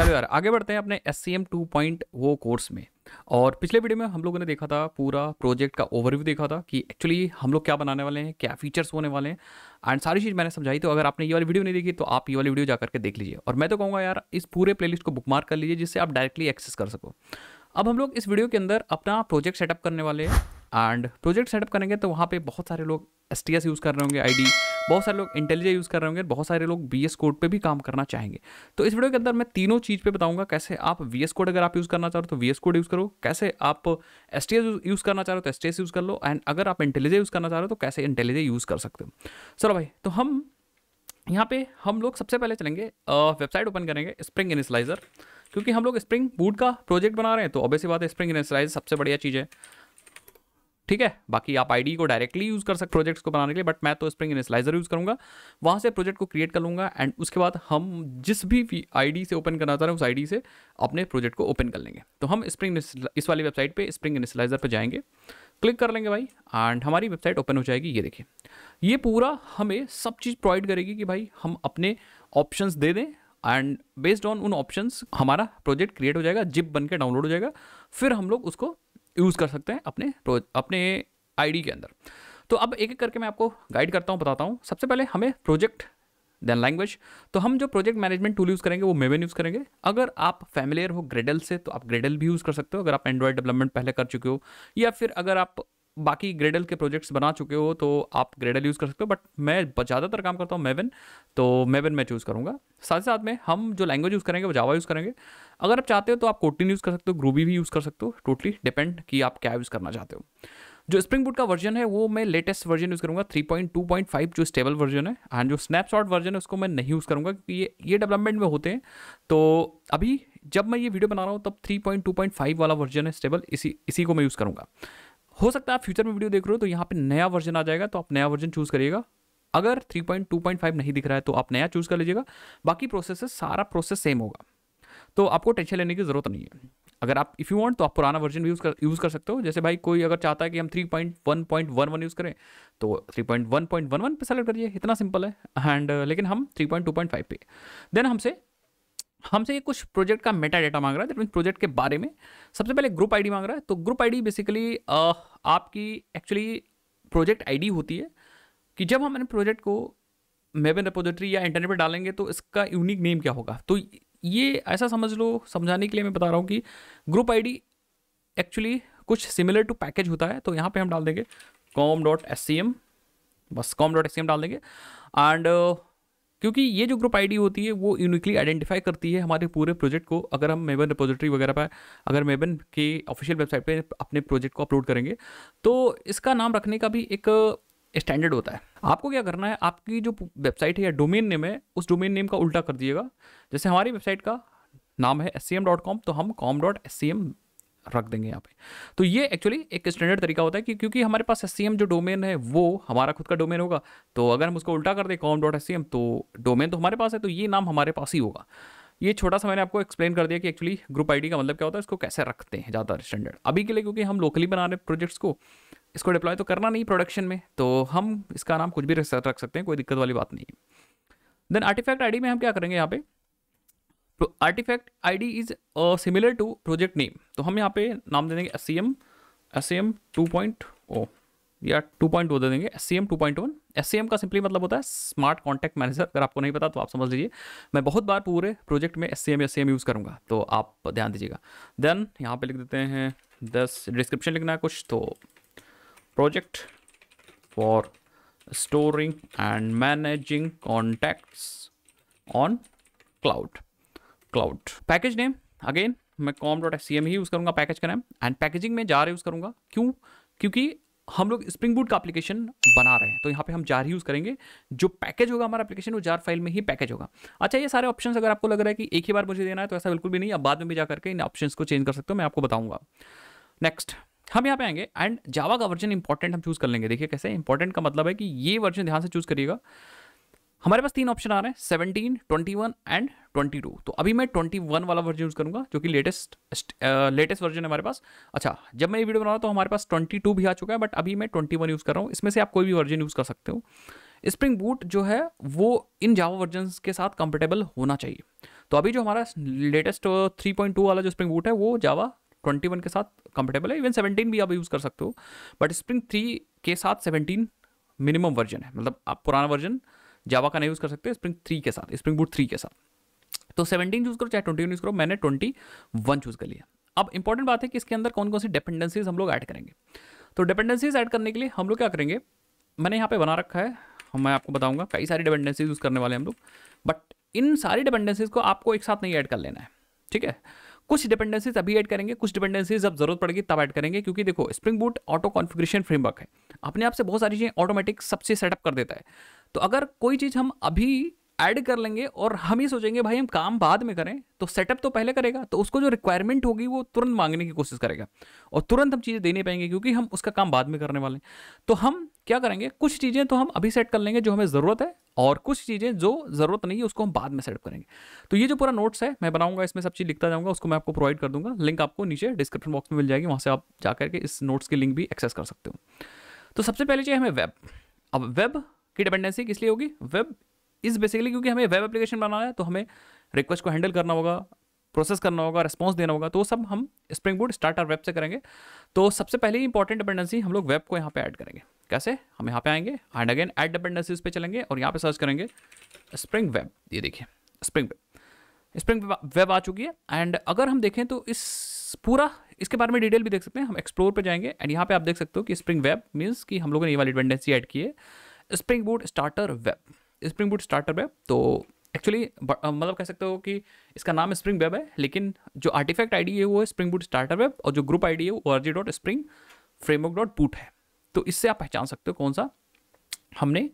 चलो यार आगे बढ़ते हैं अपने S C M two point वो कोर्स में और पिछले वीडियो में हम लोगों ने देखा था पूरा प्रोजेक्ट का ओवरव्यू देखा था कि एक्चुअली हम लोग क्या बनाने वाले हैं क्या फीचर्स होने वाले हैं एंड सारी चीज़ मैंने समझाई तो अगर आपने ये वाली वीडियो नहीं देखी तो आप ये वाली वीडियो जा करके देख लीजिए और मैं तो कहूँगा यार इस पूरे प्ले को बुक कर लीजिए जिससे आप डायरेक्टली एक्सेस कर सको अब हम लोग इस वीडियो के अंदर अपना प्रोजेक्ट सेटअप करने वाले हैं एंड प्रोजेक्ट सेटअप करेंगे तो वहाँ पे बहुत सारे लोग एस टी एस यूज़ कर रहे होंगे आई डी बहुत सारे लोग इंटेलिजेंस यूज़ कर रहे होंगे बहुत सारे लोग वी एस कोड पर भी काम करना चाहेंगे तो इस वीडियो के अंदर मैं तीनों चीज़ पर बताऊंगा कैसे आप वी एस कोड अगर आप यूज़ करना चाह रहे हो तो वी एस कोड यूज़ करो कैसे आप एस टी एस यूज़ करना चाह रहे हो तो एस टी एस यूज़ कर लो एंड अगर आप इंटेलिजेंस यूज़ करना चाह रहे हो तो कैसे इंटेलिजेंस यूज़ कर सकते हो चलो भाई तो हम यहाँ पे हम लोग सबसे पहले चलेंगे वेबसाइट ओपन करेंगे स्प्रिंग इनिसलाइजर क्योंकि हम लोग स्प्रिंग बूट का प्रोजेक्ट बना रहे हैं तो ऑब्वियसली बात है स्प्रिंग इनिसलाइजर सबसे बढ़िया चीज़ है ठीक है बाकी आप आईडी को डायरेक्टली यूज़ कर सकते प्रोजेक्ट्स को बनाने के लिए बट मैं तो स्प्रिंग इनिसलाइजर यूज़ करूँगा वहाँ से प्रोजेक्ट को क्रिएट कर लूँगा एंड उसके बाद हम जिस भी आईडी से ओपन करना चाह रहे हैं उस आईडी से अपने प्रोजेक्ट को ओपन कर लेंगे तो हम स्प्रिंग इस वाली वेबसाइट पर स्प्रिंग इनिसलाइजर पर जाएंगे क्लिक कर लेंगे भाई एंड हमारी वेबसाइट ओपन हो जाएगी ये देखिए ये पूरा हमें सब चीज़ प्रोवाइड करेगी कि भाई हम अपने ऑप्शंस दे दें एंड बेस्ड ऑन उन ऑप्शंस हमारा प्रोजेक्ट क्रिएट हो जाएगा जिप बन के डाउनलोड हो जाएगा फिर हम लोग उसको यूज़ कर सकते हैं अपने अपने आईडी के अंदर तो अब एक एक करके मैं आपको गाइड करता हूँ बताता हूँ सबसे पहले हमें प्रोजेक्ट देन लैंग्वेज तो हम जो प्रोजेक्ट मैनेजमेंट टूल यूज़ करेंगे वो मेवन यूज़ करेंगे अगर आप फैमिलियर हो ग्रेडल से तो आप ग्रेडल भी यूज़ कर सकते हो अगर आप एंड्रॉयड डेवलपमेंट पहले कर चुके हो या फिर अगर आप बाकी ग्रेडल के प्रोजेक्ट्स बना चुके हो तो आप ग्रेडल यूज़ कर सकते हो बट मैं ज़्यादातर काम करता हूँ मेवन तो मेवन मैं चूज़ करूँगा साथ ही साथ में हम जो लैंग्वेज यूज़ करेंगे वो जावा यूज़ करेंगे अगर आप चाहते हो तो आप कोटिन यूज़ कर सकते हो ग्रूबी भी यूज़ कर सकते हो टोटली डिपेंड कि आप क्या यूज़ करना चाहते हो जो स्प्रिंग बूट का वर्जन है वो मैं लेटेस्ट वर्जन यूज़ करूँगा 3.2.5 जो स्टेबल वर्जन है एंड जो स्नैपशॉट वर्जन है उसको मैं नहीं यूज़ करूँगा क्योंकि ये ये डेवलपमेंट में होते हैं तो अभी जब मैं ये वीडियो बना रहा हूँ तब 3.2.5 वाला वर्जन है स्टेबल इसी इसी को मैं यूज़ करूँगा हो सकता है आप फ्यूचर में वीडियो देख रहे हो तो यहाँ पर नया वर्जन आ जाएगा तो आप नया वर्जन चूज़ करिएगा अगर 3.2.5 नहीं दिख रहा है तो आप नया चूज़ कर लीजिएगा बाकी प्रोसेस सारा प्रोसेस सेम होगा तो आपको टेंशन लेने की ज़रूरत नहीं है अगर आप इफ़ यू वांट तो आप पुराना वर्जन भी यूज़ कर यूज़ कर सकते हो जैसे भाई कोई अगर चाहता है कि हम 3.1.11 यूज़ करें तो 3.1.11 पे सेलेक्ट करिए इतना सिंपल है एंड uh, लेकिन हम 3.2.5 पे देन हमसे हमसे ये कुछ प्रोजेक्ट का मेटा डाटा मांग रहा है दैट मीन प्रोजेक्ट के बारे में सबसे पहले ग्रुप आई मांग रहा है तो ग्रुप आई बेसिकली आपकी एक्चुअली प्रोजेक्ट आई होती है कि जब हम अपने प्रोजेक्ट को मेबन रिपोजिटरी या इंटरनेट पर डालेंगे तो इसका यूनिक नेम क्या होगा तो ये ऐसा समझ लो समझाने के लिए मैं बता रहा हूँ कि ग्रुप आईडी एक्चुअली कुछ सिमिलर टू पैकेज होता है तो यहाँ पे हम डाल देंगे com dot S C M बस com dot S C M डाल देंगे एंड क्योंकि ये जो ग्रुप आईडी होती है वो यूनिकली आइडेंटिफाई करती है हमारे पूरे प्रोजेक्ट को अगर हम मेबन रिपोजिटरी वगैरह पर अगर मेबन के ऑफिशियल वेबसाइट पे अपने प्रोजेक्ट को अपलोड करेंगे तो इसका नाम रखने का भी एक स्टैंडर्ड होता है आपको क्या करना है आपकी जो वेबसाइट है या डोमेन नेम है उस डोमेन नेम का उल्टा कर दिएगा जैसे हमारी वेबसाइट का नाम है एस तो हम कॉम डॉट एस रख देंगे यहाँ पे तो ये एक्चुअली एक स्टैंडर्ड तरीका होता है कि क्योंकि हमारे पास एस जो डोमेन है वो हमारा खुद का डोमेन होगा तो अगर हम उसको उल्टा कर दें कॉम डॉट एस तो डोमेन तो हमारे पास है तो ये नाम हमारे पास ही होगा ये छोटा सा मैंने आपको एक्सप्लेन कर दिया कि एक्चुअली ग्रुप आईडी का मतलब क्या होता है इसको कैसे रखते हैं ज़्यादा स्टैंडर्ड अभी के लिए क्योंकि हम लोकली बना रहे प्रोजेक्ट्स को इसको डिप्लॉय तो करना नहीं प्रोडक्शन में तो हम इसका नाम कुछ भी रख सकते हैं कोई दिक्कत वाली बात नहीं है देन आर्टिफैक्ट आईडी में हम क्या करेंगे यहाँ पे तो artifact ID is similar to project name तो हम यहाँ पे नाम दे देंगे S C M S C M two point O या टू पॉइंट वो दे देंगे S C M two point one S C M का सिंपली मतलब होता है स्मार्ट कॉन्टैक्ट मैनेजर अगर आपको नहीं पता तो आप समझ लीजिए मैं बहुत बार पूरे प्रोजेक्ट में S C M S C M use करूँगा तो आप ध्यान दीजिएगा देन यहाँ पे लिख देते हैं दस डिस्क्रिप्शन लिखना है कुछ तो project for storing and managing contacts on cloud cloud package name again मैं com dot S C M ही यूज़ करूँगा पैकेज का नाम एंड पैकेजिंग में जार यूज़ करूँगा क्यों क्योंकि हम लोग स्प्रिंग बूट का एप्लीकेशन बना रहे हैं तो यहाँ पे हम जार यूज़ करेंगे जो पैकेज होगा हमारा एप्लीकेशन वो जार फाइल में ही पैकेज होगा अच्छा ये सारे ऑप्शन अगर आपको लग रहा है कि एक ही बार मुझे देना है तो ऐसा बिल्कुल भी नहीं आप बाद में भी जा करके इन ऑप्शन को चेंज कर सकते हो मैं आपको बताऊँगा नेक्स्ट हम यहाँ पे आएंगे एंड जावा का वर्जन इंपॉर्टेंट हम चूज़ कर लेंगे देखिए कैसे इंपॉर्टेंट का मतलब है कि ये वर्जन ध्यान से चूज़ करिएगा हमारे पास तीन ऑप्शन आ रहे हैं seventeen twenty one and twenty two तो अभी मैं ट्वेंटी वन वाला वर्जन यूज़ करूंगा जो कि लेटेस्ट लेटेस्ट वर्जन है हमारे पास अच्छा जब मैं ये वीडियो बना रहा हूँ तो हमारे पास ट्वेंटी टू भी आ चुका है बट अभी मैं ट्वेंटी वन यूज़ कर रहा हूँ इसमें से आप कोई भी वर्जन यूज़ कर सकते हो स्प्रिंग बूट जो है वो इन जावा वर्जन के साथ कंफर्टेबल होना चाहिए तो अभी जो हमारा लेटेस्ट थ्री पॉइंट टू वाला जो स्प्रिंग बूट है वो जावा ट्वेंटी वन के साथ कंफर्टेबल है इवन सेवनटीन भी आप यूज़ कर सकते हो बट स्प्रिंग थ्री के साथ सेवनटीन मिनिमम वर्जन है मतलब आप पुराना वर्जन जावा का नहीं यूज़ कर सकते स्प्रिंग थ्री के साथ स्प्रिंग बूट थ्री के साथ तो सेवनटीन यूज़ करो चाहे ट्वेंटी यूज़ करो मैंने ट्वेंटी वन चूज़ कर लिया अब इंपॉर्टेंट बात है कि इसके अंदर कौन कौन सी डिपेंडेंसीज हम लोग ऐड करेंगे तो डिपेंडेंसीज ऐड करने के लिए हम लोग क्या करेंगे मैंने यहाँ पे बना रखा है मैं आपको बताऊंगा कई सारी डिपेंडेंसीज यूज़ करने वाले हम लोग बट इन सारी डिपेंडेंसीज को आपको एक साथ नहीं ऐड कर लेना है ठीक है कुछ डिपेंडेंसीज अभी ऐड करेंगे कुछ डिपेंडेंसीज अब जरूरत पड़ेगी तब ऐड करेंगे क्योंकि देखो spring boot auto configuration framework है अपने आप से बहुत सारी चीज़ें ऑटोमेटिक सबसे सेटअप कर देता है तो अगर कोई चीज़ हम अभी ऐड कर लेंगे और हम ही सोचेंगे भाई हम काम बाद में करें तो सेटअप तो पहले करेगा तो उसको जो रिक्वायरमेंट होगी वो तुरंत मांगने की कोशिश करेगा और तुरंत हम चीज़ें देने पाएंगे क्योंकि हम उसका काम बाद में करने वाले हैं तो हम क्या करेंगे कुछ चीज़ें तो हम अभी सेट कर लेंगे जो हमें ज़रूरत है और कुछ चीज़ें जो ज़रूरत नहीं है उसको हम बाद में सेटअप करेंगे तो ये जो पूरा नोट्स है मैं बनाऊंगा इसमें सब चीज़ लिखता जाऊंगा उसको मैं आपको प्रोवाइड कर दूंगा लिंक आपको नीचे डिस्क्रिप्शन बॉक्स में मिल जाएगी वहां से आप जाकर के इस नोट्स की लिंक भी एक्सेस कर सकते हो तो सबसे पहले चाहिए हमें वेब अब वेब की डिपेंडेंसी किस लिए होगी वेब इज़ बेसिकली क्योंकि हमें वेब एप्लीकेशन बनाना है तो हमें रिक्वेस्ट को हैंडल करना होगा प्रोसेस करना होगा रिस्पॉन्स देना होगा तो वो सब हम स्प्रिंग बोर्ड स्टार्टर वेब से करेंगे तो सबसे पहले इंपॉर्टेंट डिपेंडेंसी हम लोग वेब को यहाँ पे ऐड करेंगे कैसे हम यहाँ पे आएंगे एंड अगेन ऐड डिपेंडेंसीज पे चलेंगे और यहाँ पे सर्च करेंगे स्प्रिंग वेब ये देखिए स्प्रिंग वेब स्प्रिंग वेब आ चुकी है एंड अगर हम देखें तो इस पूरा इसके बारे में डिटेल भी देख सकते हैं हम एक्सप्लोर पर जाएंगे एंड यहाँ पर आप देख सकते हो कि स्प्रिंग वेब मीन्स कि हम लोगों ने ये वाली डिपेंडेंसी ऐड की है spring board starter web spring board starter web तो एक्चुअली uh, मतलब कह सकते हो कि इसका नाम स्प्रिंग वेब है लेकिन जो आर्टिफैक्ट आईडी है वो है स्प्रिंग बूट स्टार्टर वेब और जो ग्रुप आईडी है वो R dot spring framework dot boot है तो इससे आप पहचान सकते हो कौन सा हमने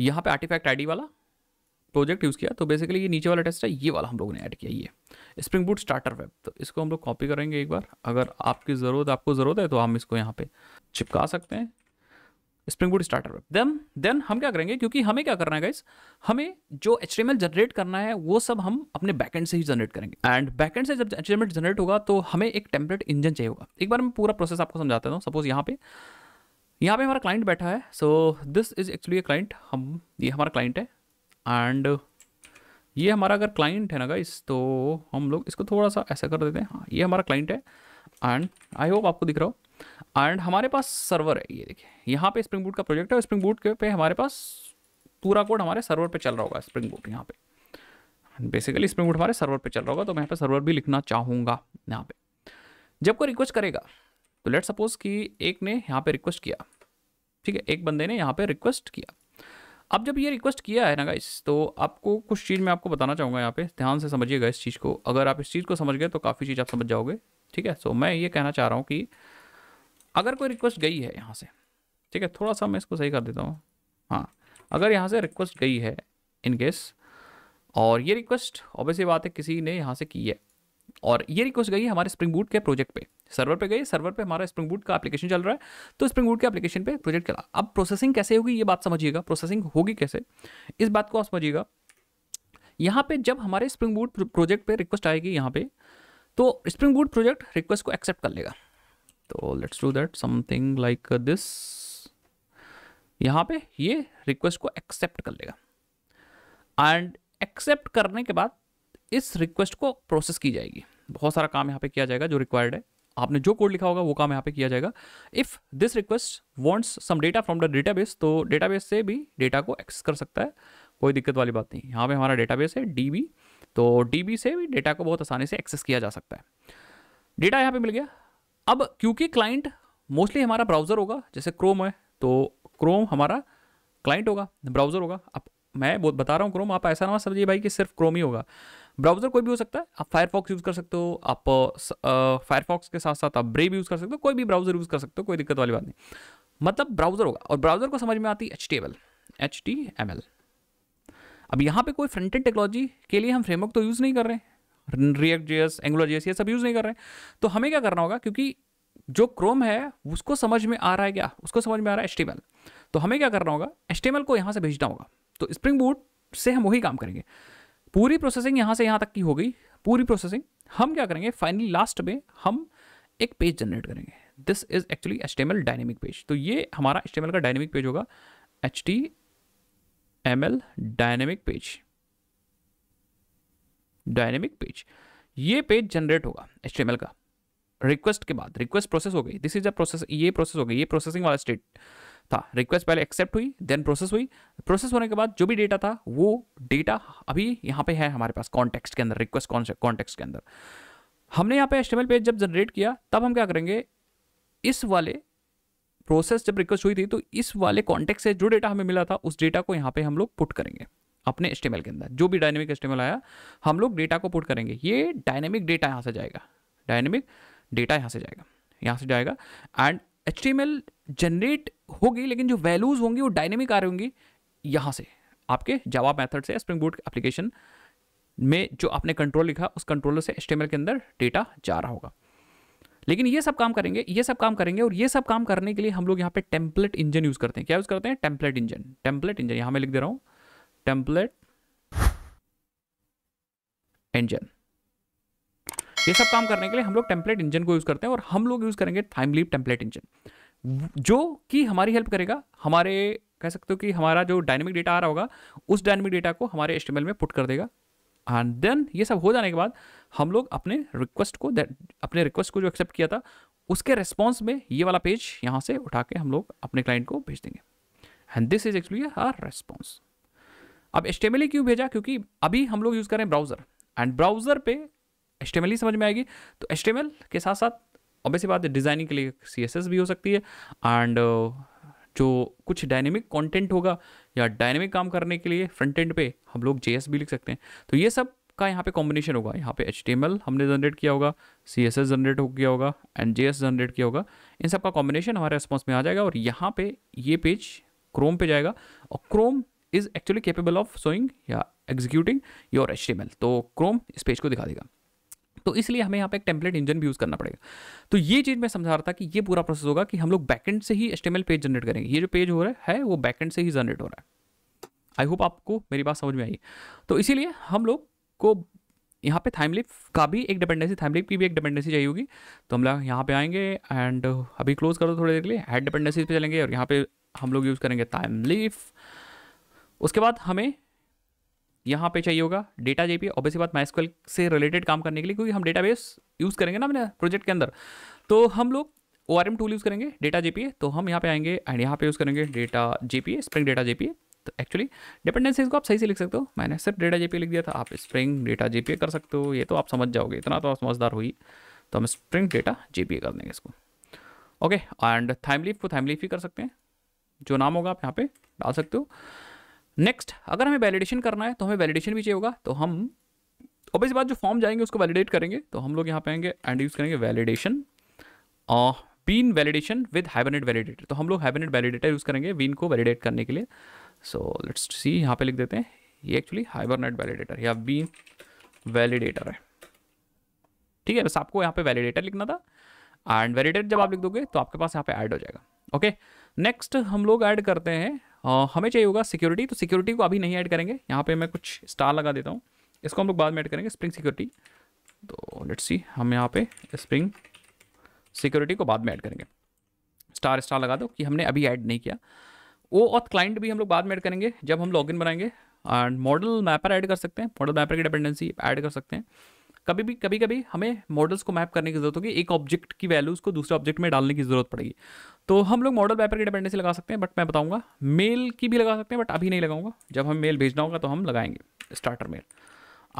यहाँ पे आर्टिफैक्ट आईडी वाला प्रोजेक्ट यूज़ किया तो बेसिकली ये नीचे वाला टेस्ट है ये वाला हम लोगों ने ऐड किया ये स्प्रिंग बूट स्टार्टर वेब तो इसको हम लोग कॉपी करेंगे एक बार अगर आपकी ज़रूरत आपको ज़रूरत है तो हम इसको यहाँ पे चिपका सकते हैं spring boot starter web then then हम क्या करेंगे क्योंकि हमें क्या करना है गाइस हमें जो एच जनरेट करना है वो सब हम अपने बैकेंड से ही जनरेट करेंगे एंड बैकेंड से जब एच जनरेट होगा तो हमें एक टेम्पलेट इंजन चाहिए होगा एक बार मैं पूरा प्रोसेस आपको समझाता हूँ सपोज यहाँ पे यहाँ पे हमारा क्लाइंट बैठा है so this is actually a client हम ये हमारा क्लाइंट है एंड ये हमारा अगर क्लाइंट है ना गाइस तो हम लोग इसको थोड़ा सा ऐसा कर देते हैं हाँ ये हमारा क्लाइंट है एंड आई होप आपको दिख रहा हो एंड हमारे पास सर्वर है ये देखिए यहाँ पे स्प्रिंग बूट का प्रोजेक्ट है स्प्रिंग बूट के पे हमारे पास पूरा कोड हमारे सर्वर पे चल रहा होगा स्प्रिंग बूट यहाँ पे बेसिकली स्प्रिंग बूट हमारे सर्वर पे चल रहा होगा तो मैं यहाँ पे सर्वर भी लिखना चाहूँगा यहाँ पे जब कोई रिक्वेस्ट करेगा तो लेट सपोज कि एक ने यहाँ पे रिक्वेस्ट किया ठीक है एक बंदे ने यहाँ पे रिक्वेस्ट किया अब जब ये रिक्वेस्ट किया है ना गाइस तो आपको कुछ चीज़ मैं आपको बताना चाहूँगा यहाँ पे ध्यान से समझिएगा इस चीज़ को अगर आप इस चीज़ को समझ गए तो काफ़ी चीज़ आप समझ जाओगे ठीक है सो मैं ये कहना चाह रहा हूँ कि अगर कोई रिक्वेस्ट गई है यहाँ से ठीक है थोड़ा सा मैं इसको सही कर देता हूँ हाँ अगर यहाँ से रिक्वेस्ट गई है इन केस और ये रिक्वेस्ट ऑब्वियसली बात है किसी ने यहाँ से की है और ये रिक्वेस्ट गई है हमारे स्प्रिंग बूट के प्रोजेक्ट पे सर्वर पे गई सर्वर पे हमारा स्प्रिंग बूट का एप्लीकेशन चल रहा है तो स्प्रिंग बूट के एप्लीकेशन पे प्रोजेक्ट चला अब प्रोसेसिंग कैसे होगी ये बात समझिएगा प्रोसेसिंग होगी कैसे इस बात को आप समझिएगा यहाँ पे जब हमारे स्प्रिंग बूट प्रोजेक्ट पे रिक्वेस्ट आएगी यहाँ पे तो स्प्रिंग बूट प्रोजेक्ट रिक्वेस्ट को एक्सेप्ट कर लेगा तो let's do that something like this यहाँ पे ये रिक्वेस्ट को एक्सेप्ट कर लेगा एंड एक्सेप्ट करने के बाद इस रिक्वेस्ट को प्रोसेस की जाएगी बहुत सारा काम यहाँ पे किया जाएगा जो रिक्वायर्ड है आपने जो कोड लिखा होगा वो काम यहाँ पे किया जाएगा if this request wants some data from the database तो डेटाबेस से भी डेटा को एक्सेस कर सकता है कोई दिक्कत वाली बात नहीं यहाँ पे हमारा डेटाबेस है डीबी तो डीबी से भी डेटा को बहुत आसानी से एक्सेस किया जा सकता है डेटा यहाँ पे मिल गया अब क्योंकि क्लाइंट मोस्टली हमारा ब्राउज़र होगा जैसे क्रोम है तो क्रोम हमारा क्लाइंट होगा ब्राउज़र होगा अब मैं बहुत बता रहा हूँ क्रोम आप ऐसा ना समझिए भाई कि सिर्फ क्रोम ही होगा ब्राउज़र कोई भी हो सकता है आप फायरफॉक्स यूज़ कर सकते हो आप फायरफॉक्स के साथ साथ आप ब्रेव यूज़ कर सकते हो कोई भी ब्राउज़र यूज़ कर सकते हो कोई दिक्कत वाली बात नहीं मतलब ब्राउज़र होगा और ब्राउज़र को समझ में आती है H T M L H T M L अब यहाँ पे कोई फ्रंटेड टेक्नोलॉजी के लिए हम फ्रेमवर्क तो यूज़ नहीं कर रहे हैं रिएक्ट जेएस एंगुलर जेएस ये सब यूज़ नहीं कर रहे हैं तो हमें क्या करना होगा क्योंकि जो क्रोम है उसको समझ में आ रहा है क्या उसको समझ में आ रहा है एच तो हमें क्या करना होगा एच को यहाँ से भेजना होगा तो स्प्रिंग बूट से हम वही काम करेंगे पूरी प्रोसेसिंग यहाँ से यहाँ तक की हो गई पूरी प्रोसेसिंग हम क्या करेंगे फाइनली लास्ट में हम एक पेज जनरेट करेंगे this is actually H dynamic page तो ये हमारा एच का डायनेमिक पेज होगा H T M L dynamic page dynamic page ये पेज जनरेट होगा एच का रिक्वेस्ट के बाद रिक्वेस्ट प्रोसेस हो गई दिस इज अ प्रोसेस ये प्रोसेस हो गई ये प्रोसेसिंग वाला स्टेट था रिक्वेस्ट पहले एक्सेप्ट हुई देन प्रोसेस हुई प्रोसेस होने के बाद जो भी डेटा था वो डेटा अभी यहाँ पे है हमारे पास कॉन्टेक्स्ट के अंदर रिक्वेस्ट कॉन्टेक्स्ट के अंदर हमने यहाँ पे एस्टिमेल पेज जब जनरेट किया तब हम क्या करेंगे इस वाले प्रोसेस जब रिक्वेस्ट हुई थी तो इस वाले कॉन्टेक्ट से जो डेटा हमें मिला था उस डेटा को यहाँ पे हम लोग पुट करेंगे अपने एच के अंदर जो भी डायनेमिक एस्टेमल आया हम लोग डेटा को पुट करेंगे ये डायनेमिक डेटा यहाँ से जाएगा डायनेमिक डेटा यहाँ से जाएगा यहाँ से जाएगा एंड एच जनरेट होगी लेकिन जो वैल्यूज़ होंगी वो डायनेमिक आ रही होंगी यहाँ से आपके जवाब मेथड से स्प्रिंग बोर्ड एप्लीकेशन में जो आपने कंट्रोल लिखा उस कंट्रोलर से एच के अंदर डेटा जा रहा होगा लेकिन ये सब काम करेंगे ये सब काम करेंगे और ये सब काम करने के लिए हम लोग यहाँ पे टेम्पलेट इंजन यूज़ करते हैं क्या यूज़ करते हैं टेम्पलेट इंजन टेम्पलेट इंजन यहाँ मैं लिख दे रहा हूँ टेम्पलेट इंजन ये सब काम करने के लिए हम लोग टेम्पलेट इंजन को यूज़ करते हैं और हम लोग यूज़ करेंगे लीप टेम्पलेट इंजन जो कि हमारी हेल्प करेगा हमारे कह सकते हो कि हमारा जो डायनेमिक डेटा आ रहा होगा उस डायनेमिक डेटा को हमारे एस्टिमेल में पुट कर देगा एंड देन ये सब हो जाने के बाद हम लोग अपने रिक्वेस्ट को अपने रिक्वेस्ट को जो एक्सेप्ट किया था उसके रिस्पॉन्स में ये वाला पेज यहाँ से उठा के हम लोग अपने क्लाइंट को भेज देंगे and this is actually our response अब एच क्यों भेजा क्योंकि अभी हम लोग यूज़ कर रहे हैं ब्राउज़र एंड ब्राउज़र पे ही समझ में आएगी तो एच के साथ साथ ऑब्वियसली बात है डिज़ाइनिंग के लिए सी भी हो सकती है एंड uh, जो कुछ डायनेमिक कंटेंट होगा या डायनेमिक काम करने के लिए फ्रंट एंड पे हम लोग जे भी लिख सकते हैं तो ये सब का यहाँ पे कॉम्बिनेशन होगा यहाँ पे एच हमने जनरेट किया होगा सी एस एस जनरेट हो गया होगा एंड जे जनरेट किया होगा इन सब का कॉम्बिनेशन हमारे रिस्पॉन्स में आ जाएगा और यहाँ पे ये पेज क्रोम पे जाएगा और Chrome is actually capable of showing या एग्जीक्यूटिंग योर एच तो क्रोम इस पेज को दिखा देगा तो इसलिए हमें यहाँ पे एक टेम्पलेट इंजन भी यूज़ करना पड़ेगा तो ये चीज़ मैं समझा रहा था कि ये पूरा प्रोसेस होगा कि हम लोग बैकेंड से ही एस्टेमल पेज जनरेट करेंगे ये जो पेज हो रहा है वो बैकेंड से ही जनरेट हो रहा है आई होप आपको मेरी बात समझ में आई तो इसीलिए हम लोग को यहाँ पे थाइमलिप का भी एक डिपेंडेंसी थाइमलिप की भी एक डिपेंडेंसी चाहिए होगी तो हम लोग यहाँ पे आएंगे एंड अभी क्लोज कर दो थोड़ी देर के लिए हेड डिपेंडेंसीज पे चलेंगे और यहाँ पे हम लोग यूज़ करेंगे थाइमलिफ उसके बाद हमें यहाँ पे चाहिए होगा डेटा जेपी ऑब्वियसली बात माइस्क्वल से रिलेटेड काम करने के लिए क्योंकि हम बेस यूज़ करेंगे ना अपने प्रोजेक्ट के अंदर तो हम लोग O R M tool use करेंगे डेटा जेपी तो हम यहाँ पे आएंगे एंड यहाँ पे यूज़ करेंगे data JPA spring data JP तो एक्चुअली डिपेंडेंसीज को आप सही से लिख सकते हो मैंने सिर्फ डेटा जेपी लिख दिया था आप स्प्रिंग डेटा जेपी कर सकते हो ये तो आप समझ जाओगे इतना तो आप समझदार हुई तो हम स्प्रिंग डेटा जेपी कर देंगे इसको ओके एंड थाइमलीफ को थाइमलीफ ही कर सकते हैं जो नाम होगा आप यहाँ पे डाल सकते हो नेक्स्ट अगर हमें वैलिडेशन करना है तो हमें वैलिडेशन भी चाहिए होगा तो हम अब इस बात जो फॉर्म जाएंगे उसको वैलिडेट करेंगे तो हम लोग यहाँ पे आएंगे एंड यूज़ करेंगे validation bean validation with hibernate validator तो हम लोग हाइबरनेट वैलिडेटर यूज़ करेंगे बीन को वैलिडेट करने के लिए सो लेट्स सी यहाँ पे लिख देते हैं ये एक्चुअली हाइबरनेट वैलिडेटर या बीन वैलिडेटर है ठीक है बस आपको यहाँ पे वैलिडेटर लिखना था एंड वैलिडेटर जब आप लिख दोगे तो आपके पास यहाँ पे ऐड हो जाएगा ओके okay? नेक्स्ट हम लोग ऐड करते हैं आ, हमें चाहिए होगा सिक्योरिटी तो सिक्योरिटी को अभी नहीं ऐड करेंगे यहाँ पे मैं कुछ स्टार लगा देता हूँ इसको हम लोग बाद में ऐड करेंगे स्प्रिंग सिक्योरिटी तो लेट्स सी हम यहाँ पे स्प्रिंग सिक्योरिटी को बाद में ऐड करेंगे स्टार स्टार लगा दो कि हमने अभी ऐड नहीं किया वो और क्लाइंट भी हम लोग बाद में ऐड करेंगे जब हम लॉगिन बनाएंगे एंड मॉडल मैपर ऐड कर सकते हैं मॉडल मैपर की डिपेंडेंसी ऐड कर सकते हैं कभी भी कभी कभी हमें मॉडल्स को मैप करने की जरूरत होगी एक ऑब्जेक्ट की वैल्यूज़ को दूसरे ऑब्जेक्ट में डालने की जरूरत पड़ेगी तो हम लोग मॉडल मैपर की डिपेंडेंसी लगा सकते हैं बट मैं बताऊंगा मेल की भी लगा सकते हैं बट अभी नहीं लगाऊंगा जब हमें मेल भेजना होगा तो हम लगाएंगे स्टार्टर मेल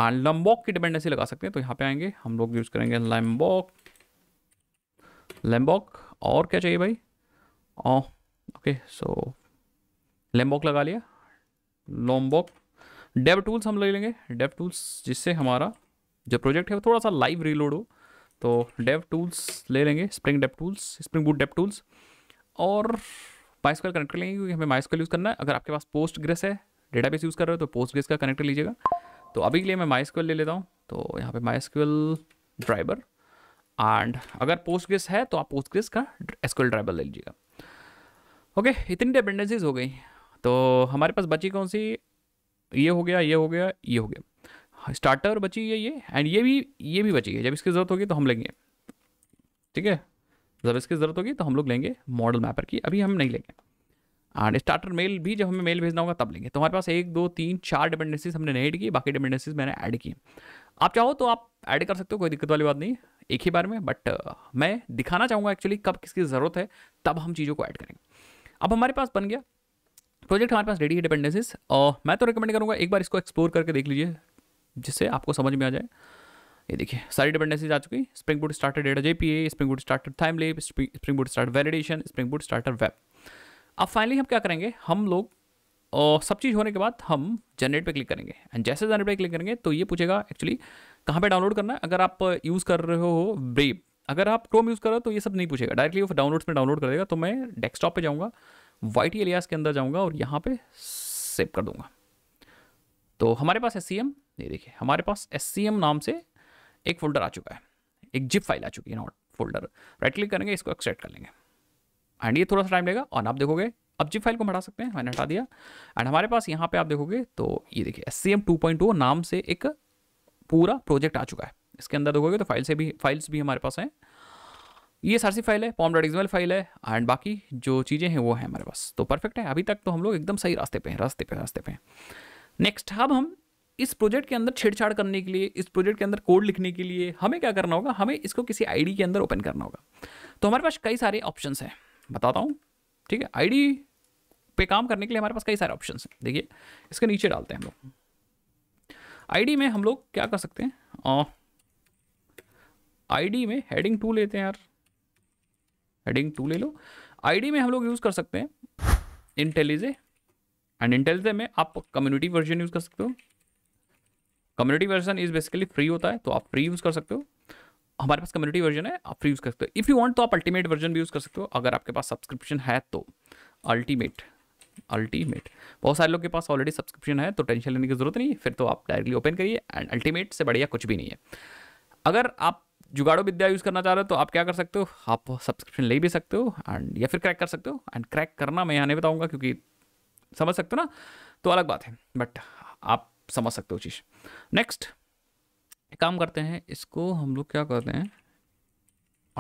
एंड लम्बॉक की डिपेंडेंसी लगा सकते हैं तो यहाँ पे आएंगे हम लोग यूज़ करेंगे लम्बॉक लेम्बॉक और क्या चाहिए भाई ओके सो लेम्बॉक लगा लिया लोम्बॉक डेव टूल्स हम ले लेंगे डेव टूल्स जिससे हमारा जो प्रोजेक्ट है वो थोड़ा सा लाइव रीलोड हो तो डेव टूल्स ले लेंगे spring dev tools spring boot dev tools और माइस्कल कनेक्ट लेंगे क्योंकि हमें माइस्कल यूज़ करना है अगर आपके पास पोस्ट ग्रेस है डेटाबेस यूज़ कर रहे हो तो पोस्ट ग्रेस का कनेक्ट लीजिएगा तो अभी के लिए मैं माइस्कल ले लेता हूँ तो यहाँ पे माइस्कल ड्राइवर एंड अगर पोस्ट ग्रेस है तो आप पोस्ट ग्रेस का एसक्ल ड्राइवर ले लीजिएगा ओके इतनी डिपेंडेंसीज हो गई तो हमारे पास बची कौन सी ये हो गया ये हो गया ये हो गया स्टार्टर बची है ये एंड ये भी ये भी बची है जब इसकी ज़रूरत होगी तो हम लेंगे ठीक है जब इसकी ज़रूरत होगी तो हम लोग लेंगे मॉडल मैपर की अभी हम नहीं लेंगे एंड स्टार्टर मेल भी जब हमें मेल भेजना होगा तब लेंगे तो हमारे पास एक दो तीन चार डिपेंडेंसीज हमने नहीं ऐड की बाकी डिपेंडेंसीज मैंने ऐड की आप चाहो तो आप ऐड कर सकते हो कोई दिक्कत वाली बात नहीं एक ही बार में बट uh, मैं दिखाना चाहूँगा एक्चुअली कब किसकी ज़रूरत है तब हम चीज़ों को ऐड करेंगे अब हमारे पास बन गया प्रोजेक्ट हमारे पास रेडी है डिपेंडेंसीज और मैं तो रिकमेंड करूँगा एक बार इसको एक्सप्लोर करके देख लीजिए जिससे आपको समझ में आ जाए ये देखिए सारी डिपेंडेंसीज आ चुकी spring boot starter data JPA spring boot starter Thymeleaf spring boot starter validation spring boot starter web अब फाइनली हम क्या करेंगे हम लोग और सब चीज़ होने के बाद हम जनरेट पे क्लिक करेंगे एंड जैसे जनरेट पे क्लिक करेंगे तो ये पूछेगा एक्चुअली कहाँ पे डाउनलोड करना है अगर आप यूज़ कर रहे हो ब्रेब अगर आप क्रोम यूज़ कर रहे हो तो ये सब नहीं पूछेगा डायरेक्टली वो डाउनलोड्स में डाउनलोड कर देगा तो मैं डेस्कटॉप पे जाऊँगा वाई टी एलियास के अंदर जाऊँगा और यहाँ पर सेव कर दूँगा तो हमारे पास एस ये देखिए हमारे पास एस नाम से एक फोल्डर आ चुका है एक जिप फाइल आ चुकी है नॉट फोल्डर राइट क्लिक करेंगे इसको एक्सट्रैक्ट कर लेंगे एंड ये थोड़ा सा टाइम लेगा और आप देखोगे अब जिप फाइल को हटा सकते हैं मैंने हटा दिया एंड हमारे पास यहाँ पे आप देखोगे तो ये देखिए S C M two point नाम से एक पूरा प्रोजेक्ट आ चुका है इसके अंदर देखोगे तो फाइल से भी फाइल्स भी हमारे पास हैं ये सारसी फाइल है पॉम डॉट फाइल है एंड बाकी जो चीज़ें हैं वो हैं हमारे पास तो परफेक्ट है अभी तक तो हम लोग एकदम सही रास्ते पे हैं रास्ते पे रास्ते पे हैं नेक्स्ट अब हम इस प्रोजेक्ट के अंदर छेड़छाड़ करने के लिए इस प्रोजेक्ट के अंदर कोड लिखने के लिए हमें क्या करना होगा हमें इसको किसी आईडी के अंदर ओपन करना होगा तो हमारे पास कई सारे ऑप्शन हैं बताता हूँ ठीक है आईडी पे काम करने के लिए हमारे पास कई सारे ऑप्शन हैं देखिए इसके नीचे डालते हैं हम लोग आईडी में हम लोग क्या कर सकते हैं आईडी में हेडिंग टू लेते हैं यार हेडिंग टू ले लो आईडी में हम लोग यूज़ कर सकते हैं इंटेलिजे एंड इंटेलिजे में आप कम्युनिटी वर्जन यूज़ कर सकते हो community version is basically free होता है तो आप फ्री यूज़ कर सकते हो हमारे पास कम्युनिटी वर्जन है आप फ्री यूज़ कर सकते हो इफ़ यू वांट तो आप अल्टीमेट वर्जन भी यूज़ कर सकते हो अगर आपके पास सब्सक्रिप्शन है तो अल्टीमेट अल्टीमेट बहुत सारे लोग के पास ऑलरेडी सब्सक्रिप्शन है तो टेंशन लेने की जरूरत नहीं फिर तो आप डायरेक्टली ओपन करिए एंड अल्टीमेट से बढ़िया कुछ भी नहीं है अगर आप जुगाड़ो विद्या यूज़ करना चाह रहे हो तो आप क्या कर सकते हो आप सब्सक्रिप्शन ले भी सकते हो एंड या फिर क्रैक कर सकते हो एंड क्रैक करना मैं यहाँ नहीं बताऊँगा क्योंकि समझ सकते हो ना तो अलग बात है बट आप समझ सकते हो चीज़ नेक्स्ट काम करते हैं इसको हम लोग क्या करते हैं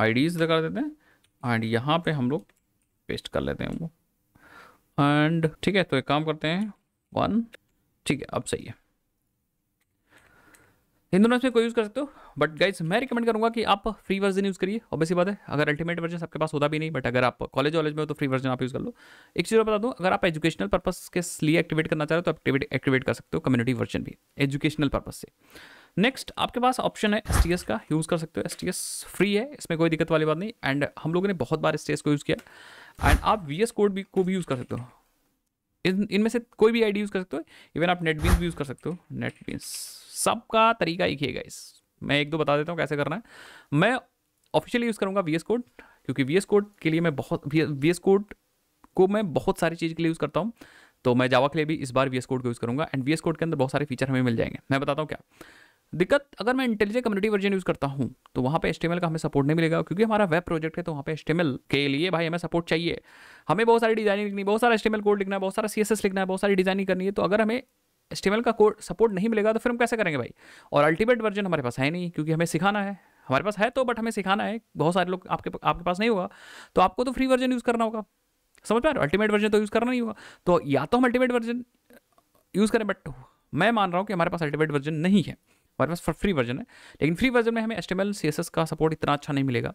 आई डीज लगा देते हैं एंड यहाँ पे हम लोग पेस्ट कर लेते हैं वो एंड ठीक है तो एक काम करते हैं वन ठीक है अब सही है इन दोनों में कोई यूज़ कर सकते हो बट गाइज मैं रिकमेंड करूँगा कि आप फ्री वर्जन यूज़ करिए और वैसी बात है अगर अल्टीमेट वर्जन आपके पास होता भी नहीं बट अगर आप कॉलेज वॉलेज में हो तो फ्री वर्जन आप यूज़ कर लो एक चीज़ बता दूँ अगर आप एजुकेशनल पर्पस के लिए एक्टिवेट करना चाह रहे हो तो एक्टिवेट एक्टिवेट कर सकते हो कम्युनिटी वर्जन भी एजुकेशनल पर्पज से नेक्स्ट आपके पास ऑप्शन है एस का यूज़ कर सकते हो एस फ्री है इसमें कोई दिक्कत वाली बात नहीं एंड हम लोगों ने बहुत बार एस को यूज़ किया एंड आप वी कोड भी को भी यूज़ कर सकते हो इन इनमें से कोई भी आईडी यूज़ कर सकते हो इवन आप नेट भी यूज़ कर सकते हो नेट सबका तरीका एक ही है इस मैं एक दो बता देता हूँ कैसे करना है मैं ऑफिशियली यूज़ करूँगा वी कोड क्योंकि वी कोड के लिए मैं बहुत वी कोड को मैं बहुत सारी चीज़ के लिए यूज़ करता हूँ तो मैं जावा के लिए भी इस बार वी कोड को यूज़ करूँगा एंड वी कोड के अंदर बहुत सारे फीचर हमें मिल जाएंगे मैं बताता हूँ क्या दिक्कत अगर मैं इंटेलिजेंट कम्युनिटी वर्जन यूज़ करता हूँ तो वहाँ पे एस्टेमल का हमें सपोर्ट नहीं मिलेगा क्योंकि हमारा वेब प्रोजेक्ट है तो वहाँ पे एस्टेमल के लिए भाई हमें सपोर्ट चाहिए हमें बहुत सारी डिजाइनिंग लिखनी बहुत सारा एस्टेमल कोड लिखना है बहुत सारा सी लिखना है बहुत सारी डिजाइनिंग करनी है तो अगर हमें एस्टेमल का कोड सपोर्ट नहीं मिलेगा तो फिर हम कैसे करेंगे भाई और अल्टीमेट वर्जन हमारे पास है नहीं क्योंकि हमें सिखाना है हमारे पास है तो बट हमें सिखाना है बहुत सारे लोग आपके आपके पास नहीं होगा तो आपको तो फ्री वर्जन यूज़ करना होगा समझ पा रहे हो अल्टीमेट वर्जन तो यूज़ करना नहीं होगा तो या तो हम अल्टीमेट वर्जन यूज़ करें बट मैं मान रहा हूँ कि हमारे पास अल्टीमेट वर्जन नहीं है हमारे पास फ्री वर्जन है लेकिन फ्री वर्जन में हमें T M L C S S का सपोर्ट इतना अच्छा नहीं मिलेगा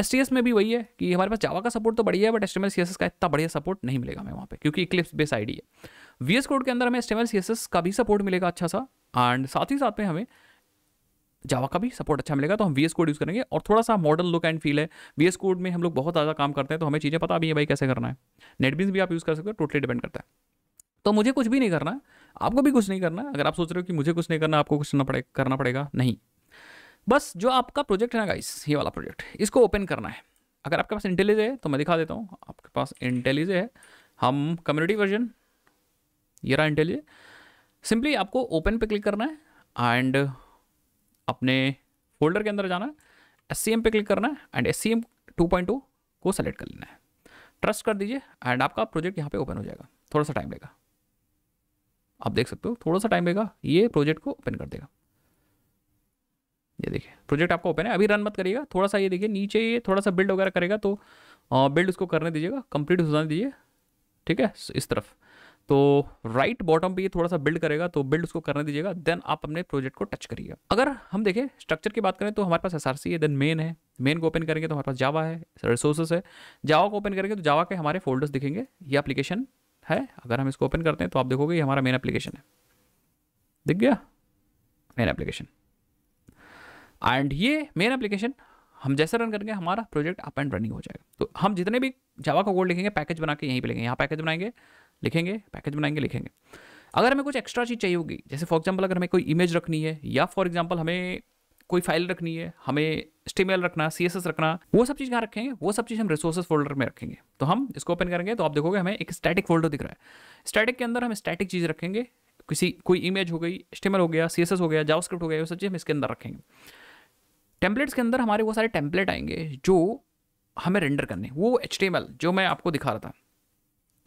एस टी एस में भी वही है कि हमारे पास जावा का सपोर्ट तो बढ़िया है but T M L C S S का इतना बढ़िया सपोर्ट नहीं मिलेगा हमें वहाँ पे क्योंकि इक्लिप्स बेस आई डी है वी एस कोड के अंदर हमें T M L C S S का भी सपोर्ट मिलेगा अच्छा सा एंड साथ ही साथ में हमें जावा का भी सपोर्ट अच्छा मिलेगा तो हम वी एस कोड यूज़ करेंगे और थोड़ा सा मॉडर्न लुक एंड फील है वी एस कोड में हम लोग बहुत ज़्यादा काम करते हैं तो हमें चीज़ें पता भी है भाई कैसे करना है नेटबिन्स भी आप यूज़ कर सकते हो टोटली डिपेंड करता है तो मुझे कुछ भी नहीं करना है आपको भी कुछ नहीं करना अगर आप सोच रहे हो कि मुझे कुछ नहीं करना आपको कुछ करना पड़े करना पड़ेगा नहीं बस जो आपका प्रोजेक्ट है ना गाइस ये वाला प्रोजेक्ट इसको ओपन करना है अगर आपके पास इंटेलिजे है तो मैं दिखा देता हूँ आपके पास इंटेलिजे है हम कम्युनिटी वर्जन ये रहा इंटेलिजे सिंपली आपको ओपन पे क्लिक करना है एंड अपने फोल्डर के अंदर जाना है एस सी एम पे क्लिक करना है and S C M two two point को सेलेक्ट कर लेना है ट्रस्ट कर दीजिए एंड आपका प्रोजेक्ट यहाँ पे ओपन हो जाएगा थोड़ा सा टाइम लेगा आप देख सकते हो थोड़ा सा टाइम लेगा ये प्रोजेक्ट को ओपन कर देगा ये देखिए प्रोजेक्ट आपका ओपन है अभी रन मत करिएगा थोड़ा सा ये देखिए नीचे ये थोड़ा सा बिल्ड वगैरह करेगा तो बिल्ड उसको करने दीजिएगा कंप्लीट हो जाने दीजिए ठीक है इस तरफ तो राइट बॉटम पे ये थोड़ा सा बिल्ड करेगा तो बिल्ड उसको करने दीजिएगा देन आप अपने प्रोजेक्ट को टच करिएगा अगर हम देखें स्ट्रक्चर की बात करें तो हमारे पास एस है देन मेन है मेन को ओपन करेंगे तो हमारे पास जावा है रिसोर्सेस है जावा को ओपन करेंगे तो जावा के हमारे फोल्डर्स दिखेंगे ये अपलीकेशन है अगर हम इसको ओपन करते हैं तो आप देखोगे ये हमारा मेन एप्लीकेशन है दिख गया मेन एप्लीकेशन एंड ये मेन एप्लीकेशन हम जैसे रन करेंगे हमारा प्रोजेक्ट अप एंड रनिंग हो जाएगा तो हम जितने भी जावा का कोड लिखेंगे पैकेज बना के यहीं पे लिखेंगे यहाँ पैकेज बनाएंगे लिखेंगे पैकेज बनाएंगे लिखेंगे अगर हमें कुछ एक्स्ट्रा चीज़ चाहिए होगी जैसे फॉर एग्जाम्पल अगर हमें कोई इमेज रखनी है या फॉर एग्जाम्पल हमें कोई फाइल रखनी है हमें स्टेमेल रखना सी रखना वो सब चीज़ कहाँ रखेंगे वो सब चीज़ हम रिसोर्सेज फोल्डर में रखेंगे तो हम इसको ओपन करेंगे तो आप देखोगे हमें एक स्टैटिक फोल्डर दिख रहा है स्टैटिक के अंदर हम स्टैटिक चीज़ रखेंगे किसी कोई इमेज हो गई स्टेमल हो गया सी हो गया जावास्क्रिप्ट हो गया वो सब चीज़ हम इसके अंदर रखेंगे टेम्पलेट्स के अंदर हमारे वो सारे टेम्पलेट आएंगे जो हमें रेंडर करने वो एच जो मैं आपको दिखा रहा था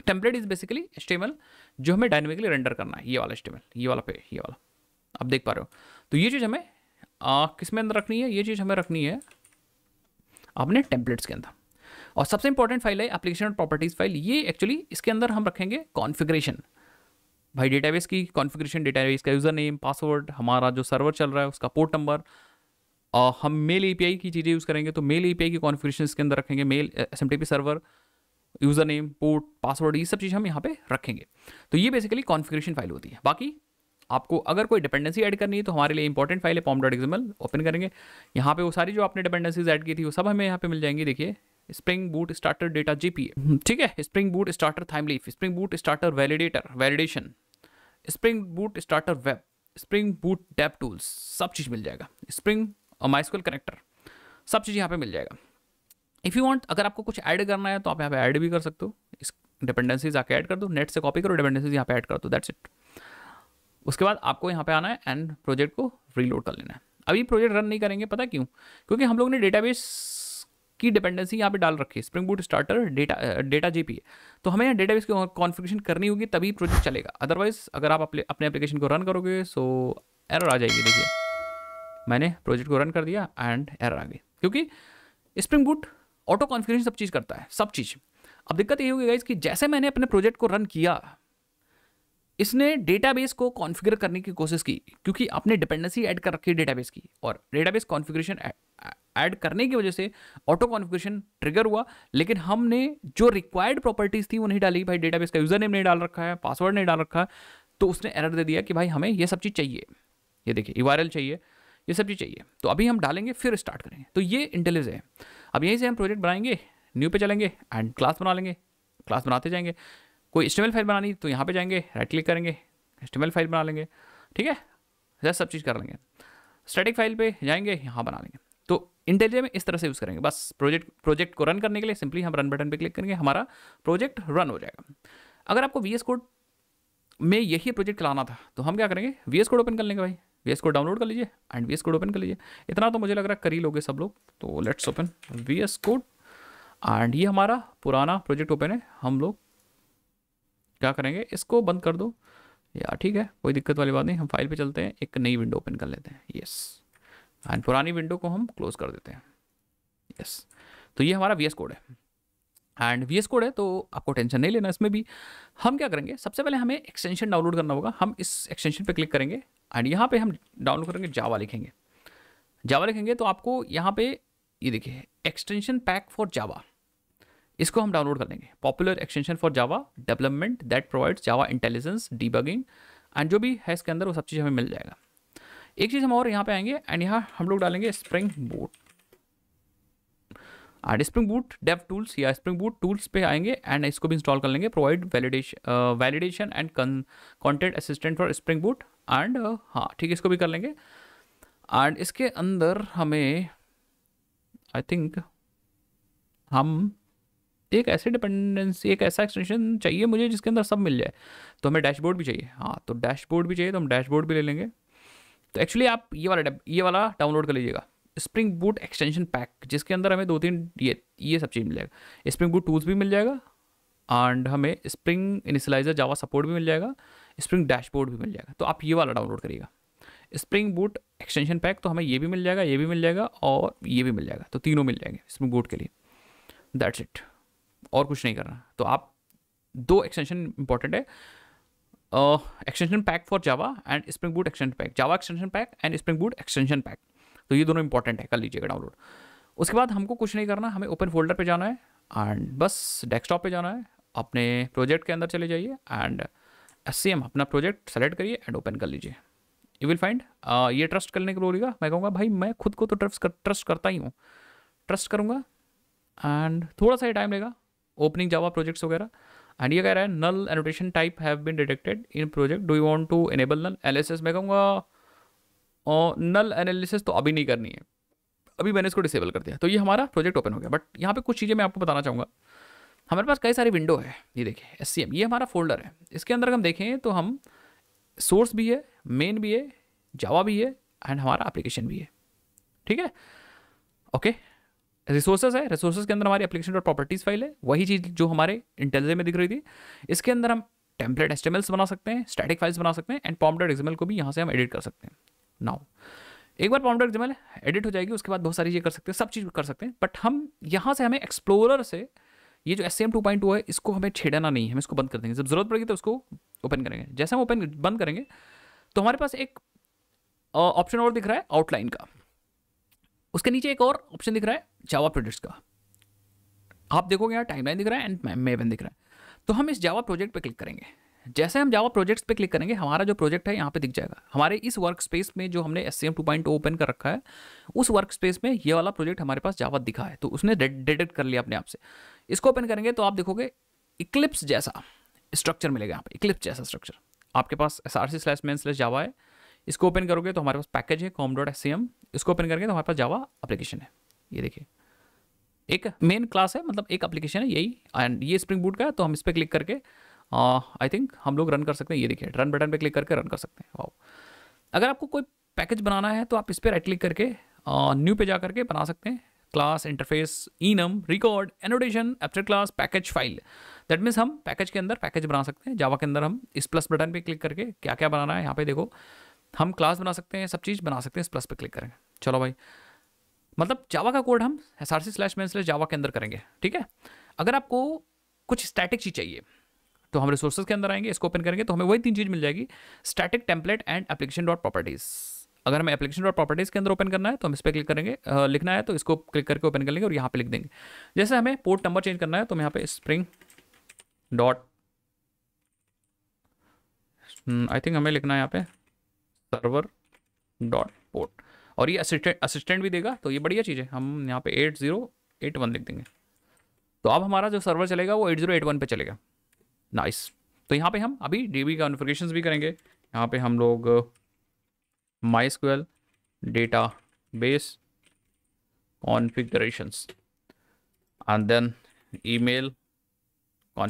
टेम्पलेट इज़ बेसिकली एच जो हमें डायनेमिकली रेंडर करना है ये वाला एच ये वाला पे ये वाला आप देख पा रहे हो तो ये चीज़ हमें किस में अंदर रखनी है ये चीज़ हमें रखनी है आपने टेम्पलेट्स के अंदर और सबसे इंपॉर्टेंट फाइल है एप्लीकेशन और प्रॉपर्टीज फाइल ये एक्चुअली इसके अंदर हम रखेंगे कॉन्फ़िगरेशन भाई डेटाबेस की कॉन्फ़िगरेशन डेटाबेस का यूज़र नेम पासवर्ड हमारा जो सर्वर चल रहा है उसका पोर्ट नंबर और हम मेल एपीआई की चीज़ें यूज़ करेंगे तो मेल एपीआई की कॉन्फ़िगरेशन इसके अंदर रखेंगे mail S server username port password ये सब चीज़ हम यहाँ पे रखेंगे तो ये बेसिकली कॉन्फ़िगरेशन फाइल होती है बाकी आपको अगर कोई डिपेंडेंसी ऐड करनी है तो हमारे लिए इंपॉर्टेंट फाइल है पॉम डॉट एक्सएमएल ओपन करेंगे यहाँ पे वो सारी जो आपने डिपेंडेंसीज ऐड की थी वो सब हमें यहाँ पे मिल जाएंगी देखिए spring boot starter data JPA ठीक है spring boot starter Thymeleaf spring boot starter validator validation spring boot starter web spring boot dev tools सब चीज़ मिल जाएगा स्प्रिंग माइस्कुल कनेक्टर सब चीज़ यहाँ पे मिल जाएगा इफ़ यू वांट अगर आपको कुछ ऐड करना है तो आप यहाँ पे ऐड भी कर सकते हो इस डिपेंडेंसीज आके ऐड कर दो नेट से कॉपी करो डिपेंडेंसीज यहाँ पे ऐड कर दो दैट्स इट उसके बाद आपको यहाँ पे आना है एंड प्रोजेक्ट को रीलोड कर लेना है अभी प्रोजेक्ट रन नहीं करेंगे पता क्यों क्योंकि हम लोग ने डेटाबेस की डिपेंडेंसी यहाँ पे डाल रखी है spring boot starter data data JP है तो हमें यहाँ डेटाबेस की कॉन्फ़िगरेशन करनी होगी तभी प्रोजेक्ट चलेगा अदरवाइज अगर आप अपने एप्लीकेशन को रन करोगे सो एरर आ जाएगी देखिए मैंने प्रोजेक्ट को रन कर दिया एंड एरर आ गई क्योंकि स्प्रिंग बूट ऑटो कॉन्फ़िगरेशन सब चीज़ करता है सब चीज़ अब दिक्कत ये होगी गाइज कि जैसे मैंने अपने प्रोजेक्ट को रन किया इसने डेटाबेस को कॉन्फ़िगर करने की कोशिश की क्योंकि आपने डिपेंडेंसी ऐड कर रखी है डेटाबेस की और डेटाबेस कॉन्फ़िगरेशन ऐड करने की वजह से ऑटो कॉन्फ़िगरेशन ट्रिगर हुआ लेकिन हमने जो रिक्वायर्ड प्रॉपर्टीज़ थी वो नहीं डाली भाई डेटाबेस का यूज़र नेम नहीं डाल रखा है पासवर्ड नहीं डाल रखा है तो उसने एरर दे दिया कि भाई हमें यह सब चीज़ चाहिए ये देखिए यू चाहिए ये सब चीज़ चाहिए तो अभी हम डालेंगे फिर स्टार्ट करेंगे तो ये इंटेलिज है अब यहीं से हम प्रोजेक्ट बनाएंगे न्यू पे चलेंगे एंड क्लास बना लेंगे क्लास बनाते जाएंगे कोई एस्टिमेल फाइल बनानी तो यहाँ पे जाएंगे राइट क्लिक करेंगे स्टेमल फाइल बना लेंगे ठीक है जैसे सब चीज़ कर लेंगे स्टैटिक फाइल पे जाएंगे यहाँ बना लेंगे तो इंटेलिजे में इस तरह से यूज़ करेंगे बस प्रोजेक्ट प्रोजेक्ट को रन करने के लिए सिंपली हम रन बटन पे क्लिक करेंगे हमारा प्रोजेक्ट रन हो जाएगा अगर आपको वी कोड में यही प्रोजेक्ट चलाना था तो हम क्या करेंगे वी कोड ओपन कर लेंगे भाई वी कोड डाउनलोड कर लीजिए एंड वी कोड ओपन कर लीजिए इतना तो मुझे लग रहा है करी लोगे सब लोग तो let's open V code and ये हमारा पुराना प्रोजेक्ट ओपन है हम लोग क्या करेंगे इसको बंद कर दो या ठीक है कोई दिक्कत वाली बात नहीं हम फाइल पे चलते हैं एक नई विंडो ओपन कर लेते हैं यस एंड पुरानी विंडो को हम क्लोज कर देते हैं यस तो ये हमारा वी कोड है एंड वी कोड है तो आपको टेंशन नहीं लेना इसमें भी हम क्या करेंगे सबसे पहले हमें एक्सटेंशन डाउनलोड करना होगा हम इस एक्सटेंशन पर क्लिक करेंगे एंड यहाँ पर हम डाउनलोड करेंगे जावा लिखेंगे जावा लिखेंगे तो आपको यहाँ पर ये देखिए एक्सटेंशन पैक फॉर जावा इसको हम डाउनलोड कर लेंगे popular extension for Java development that provides Java intelligence debugging and जो भी है इसके अंदर वो सब चीज़ हमें मिल जाएगा एक चीज़ हम और यहाँ पे आएंगे एंड यहाँ हम लोग डालेंगे spring boot and spring boot dev tools या स्प्रिंग बूट टूल्स पे आएंगे एंड इसको भी इंस्टॉल कर लेंगे provide validation validation and content assistant for spring boot and हाँ ठीक है इसको भी कर लेंगे एंड इसके अंदर हमें आई थिंक हम एक ऐसे डिपेंडेंसी एक ऐसा एक्सटेंशन चाहिए मुझे जिसके अंदर सब मिल जाए तो हमें डैशबोर्ड भी चाहिए हाँ तो डैशबोर्ड भी चाहिए तो हम डैशबोर्ड भी ले लेंगे तो एक्चुअली आप ये वाला ये वाला डाउनलोड कर लीजिएगा स्प्रिंग बूट एक्सटेंशन पैक जिसके अंदर हमें दो तीन ये ये सब चीज़ मिल जाएगा स्प्रिंग बूट टूल्स भी मिल जाएगा एंड हमें स्प्रिंग इनिशलाइजर जावा सपोर्ट भी मिल जाएगा स्प्रिंग डैशबोर्ड भी मिल जाएगा तो आप ये वाला डाउनलोड करिएगा स्प्रिंग बूट एक्सटेंशन पैक तो हमें ये भी मिल जाएगा ये भी मिल जाएगा और ये भी मिल जाएगा तो तीनों मिल जाएंगे स्प्रिंग बूट के लिए दैट्स इट और कुछ नहीं करना तो आप दो एक्सटेंशन इंपॉर्टेंट है extension pack for Java and spring boot extension pack Java extension pack and spring boot extension pack तो ये दोनों इंपॉर्टेंट है कर लीजिएगा डाउनलोड उसके बाद हमको कुछ नहीं करना हमें ओपन फोल्डर पे जाना है एंड बस डेस्कटॉप पे जाना है अपने प्रोजेक्ट के अंदर चले जाइए एंड एस अपना प्रोजेक्ट सेलेक्ट करिए एंड ओपन कर लीजिए यू विल फाइंड ये ट्रस्ट करने के बोलेगा मैं कहूँगा भाई मैं खुद को तो ट्रस्ट कर, ट्रस्ट करता ही हूँ ट्रस्ट करूँगा एंड थोड़ा सा ही टाइम लेगा ओपनिंग जावा प्रोजेक्ट्स वगैरह एंड ये कह रहा है null annotation type have been detected in project do you want to enable null analysis मैं कहूँगा नल एनालिसिस तो अभी नहीं करनी है अभी मैंने इसको डिसेबल कर दिया तो ये हमारा प्रोजेक्ट ओपन हो गया बट यहाँ पे कुछ चीज़ें मैं आपको बताना चाहूँगा हमारे पास कई सारी विंडो है ये देखिए एस ये हमारा फोल्डर है इसके अंदर हम देखें तो हम सोर्स भी है मेन भी है जावा भी है एंड हमारा एप्लीकेशन भी है ठीक है ओके रिसोर्सेज है रिसोर्सेज के अंदर हमारी एप्लीकेशन और प्रॉपर्टीज़ फाइल है वही चीज़ जो हमारे इंटेलिजेंट में दिख रही थी इसके अंदर हम टेम्पलेट एस्टेमल्स बना सकते हैं स्टैटिक फाइल्स बना सकते हैं एंड पॉम एक्जमल को भी यहाँ से हम एडिट कर सकते हैं नाउ एक बार पॉम एक्जमल एडिट हो जाएगी उसके बाद बहुत सारी चीज़ कर सकते हैं सब चीज़ कर सकते हैं बट हम यहाँ से हमें एक्सप्लोरर से ये जो S C M two point two है इसको हमें छेड़ना नहीं है हम इसको बंद कर देंगे जब जरूरत पड़ेगी तो उसको ओपन करेंगे जैसे हम ओपन बंद करेंगे तो हमारे पास एक ऑप्शन और दिख रहा है आउटलाइन का उसके नीचे एक और ऑप्शन दिख रहा है जावा प्रोजेक्ट्स का आप देखोगे यहाँ टाइमलाइन दिख रहा है एंड मेवन दिख रहा है तो हम इस जावा प्रोजेक्ट पे क्लिक करेंगे जैसे हम जावा प्रोजेक्ट्स पे क्लिक करेंगे हमारा जो प्रोजेक्ट है यहाँ पे दिख जाएगा हमारे इस वर्क स्पेस में जो हमने S C M two point open कर रखा है उस वर्क स्पेस में ये वाला प्रोजेक्ट हमारे पास जावा दिखा है तो उसने डिटेक्ट कर लिया अपने आप से इसको ओपन करेंगे तो आप देखोगे इक्लिप्स जैसा स्ट्रक्चर मिलेगा यहाँ पे इक्लिप्स जैसा स्ट्रक्चर आपके पास S R C slash main slash Java है इसको ओपन करोगे तो हमारे पास पैकेज है कॉम डॉट एस इसको ओपन करके तो हमारे पास जावा एप्लीकेशन है ये देखिए एक मेन क्लास है मतलब एक एप्लीकेशन है यही एंड ये स्प्रिंग बूट का है तो हम इस पर क्लिक करके आई थिंक हम लोग रन कर सकते हैं ये देखिए रन बटन पर क्लिक करके रन कर सकते हैं वाओ अगर आपको कोई पैकेज बनाना है तो आप इस पर राइट क्लिक करके न्यू पे जा करके बना सकते हैं class interface enum record annotation abstract class package file that means हम पैकेज के अंदर पैकेज बना सकते हैं जावा के अंदर हम इस प्लस बटन पे क्लिक करके क्या क्या बनाना है यहाँ पे देखो हम क्लास बना सकते हैं सब चीज़ बना सकते हैं इस प्लस पर क्लिक करेंगे चलो भाई मतलब जावा का कोड हम S R C slash main slash Java के अंदर करेंगे ठीक है अगर आपको कुछ स्टैटिक चीज़ चाहिए तो हम रिसोर्सेज के अंदर आएंगे इसको ओपन करेंगे तो हमें वही तीन चीज़ मिल जाएगी static template and application dot properties अगर हमें एप्लीकेशन डॉट प्रॉपर्टीज़ के अंदर ओपन करना है तो हम इस पर क्लिक करेंगे लिखना है तो इसको क्लिक करके ओपन कर लेंगे और यहाँ पर लिख देंगे जैसे हमें पोर्ट नंबर चेंज करना है तो हम यहाँ पे स्प्रिंग डॉट आई थिंक हमें लिखना है यहाँ पर सर्वर डॉट पोर्ट और ये असिस्टेंट असिस्टेंट भी देगा तो ये बढ़िया चीज़ है हम यहाँ पे एट ज़ीरो एट वन लिख देंगे तो अब हमारा जो सर्वर चलेगा वो एट ज़ीरो एट वन पर चलेगा नाइस तो यहाँ पे हम अभी डी बी कॉन्फ़िगरेशन भी करेंगे यहाँ पे हम लोग MySQL database configurations and then email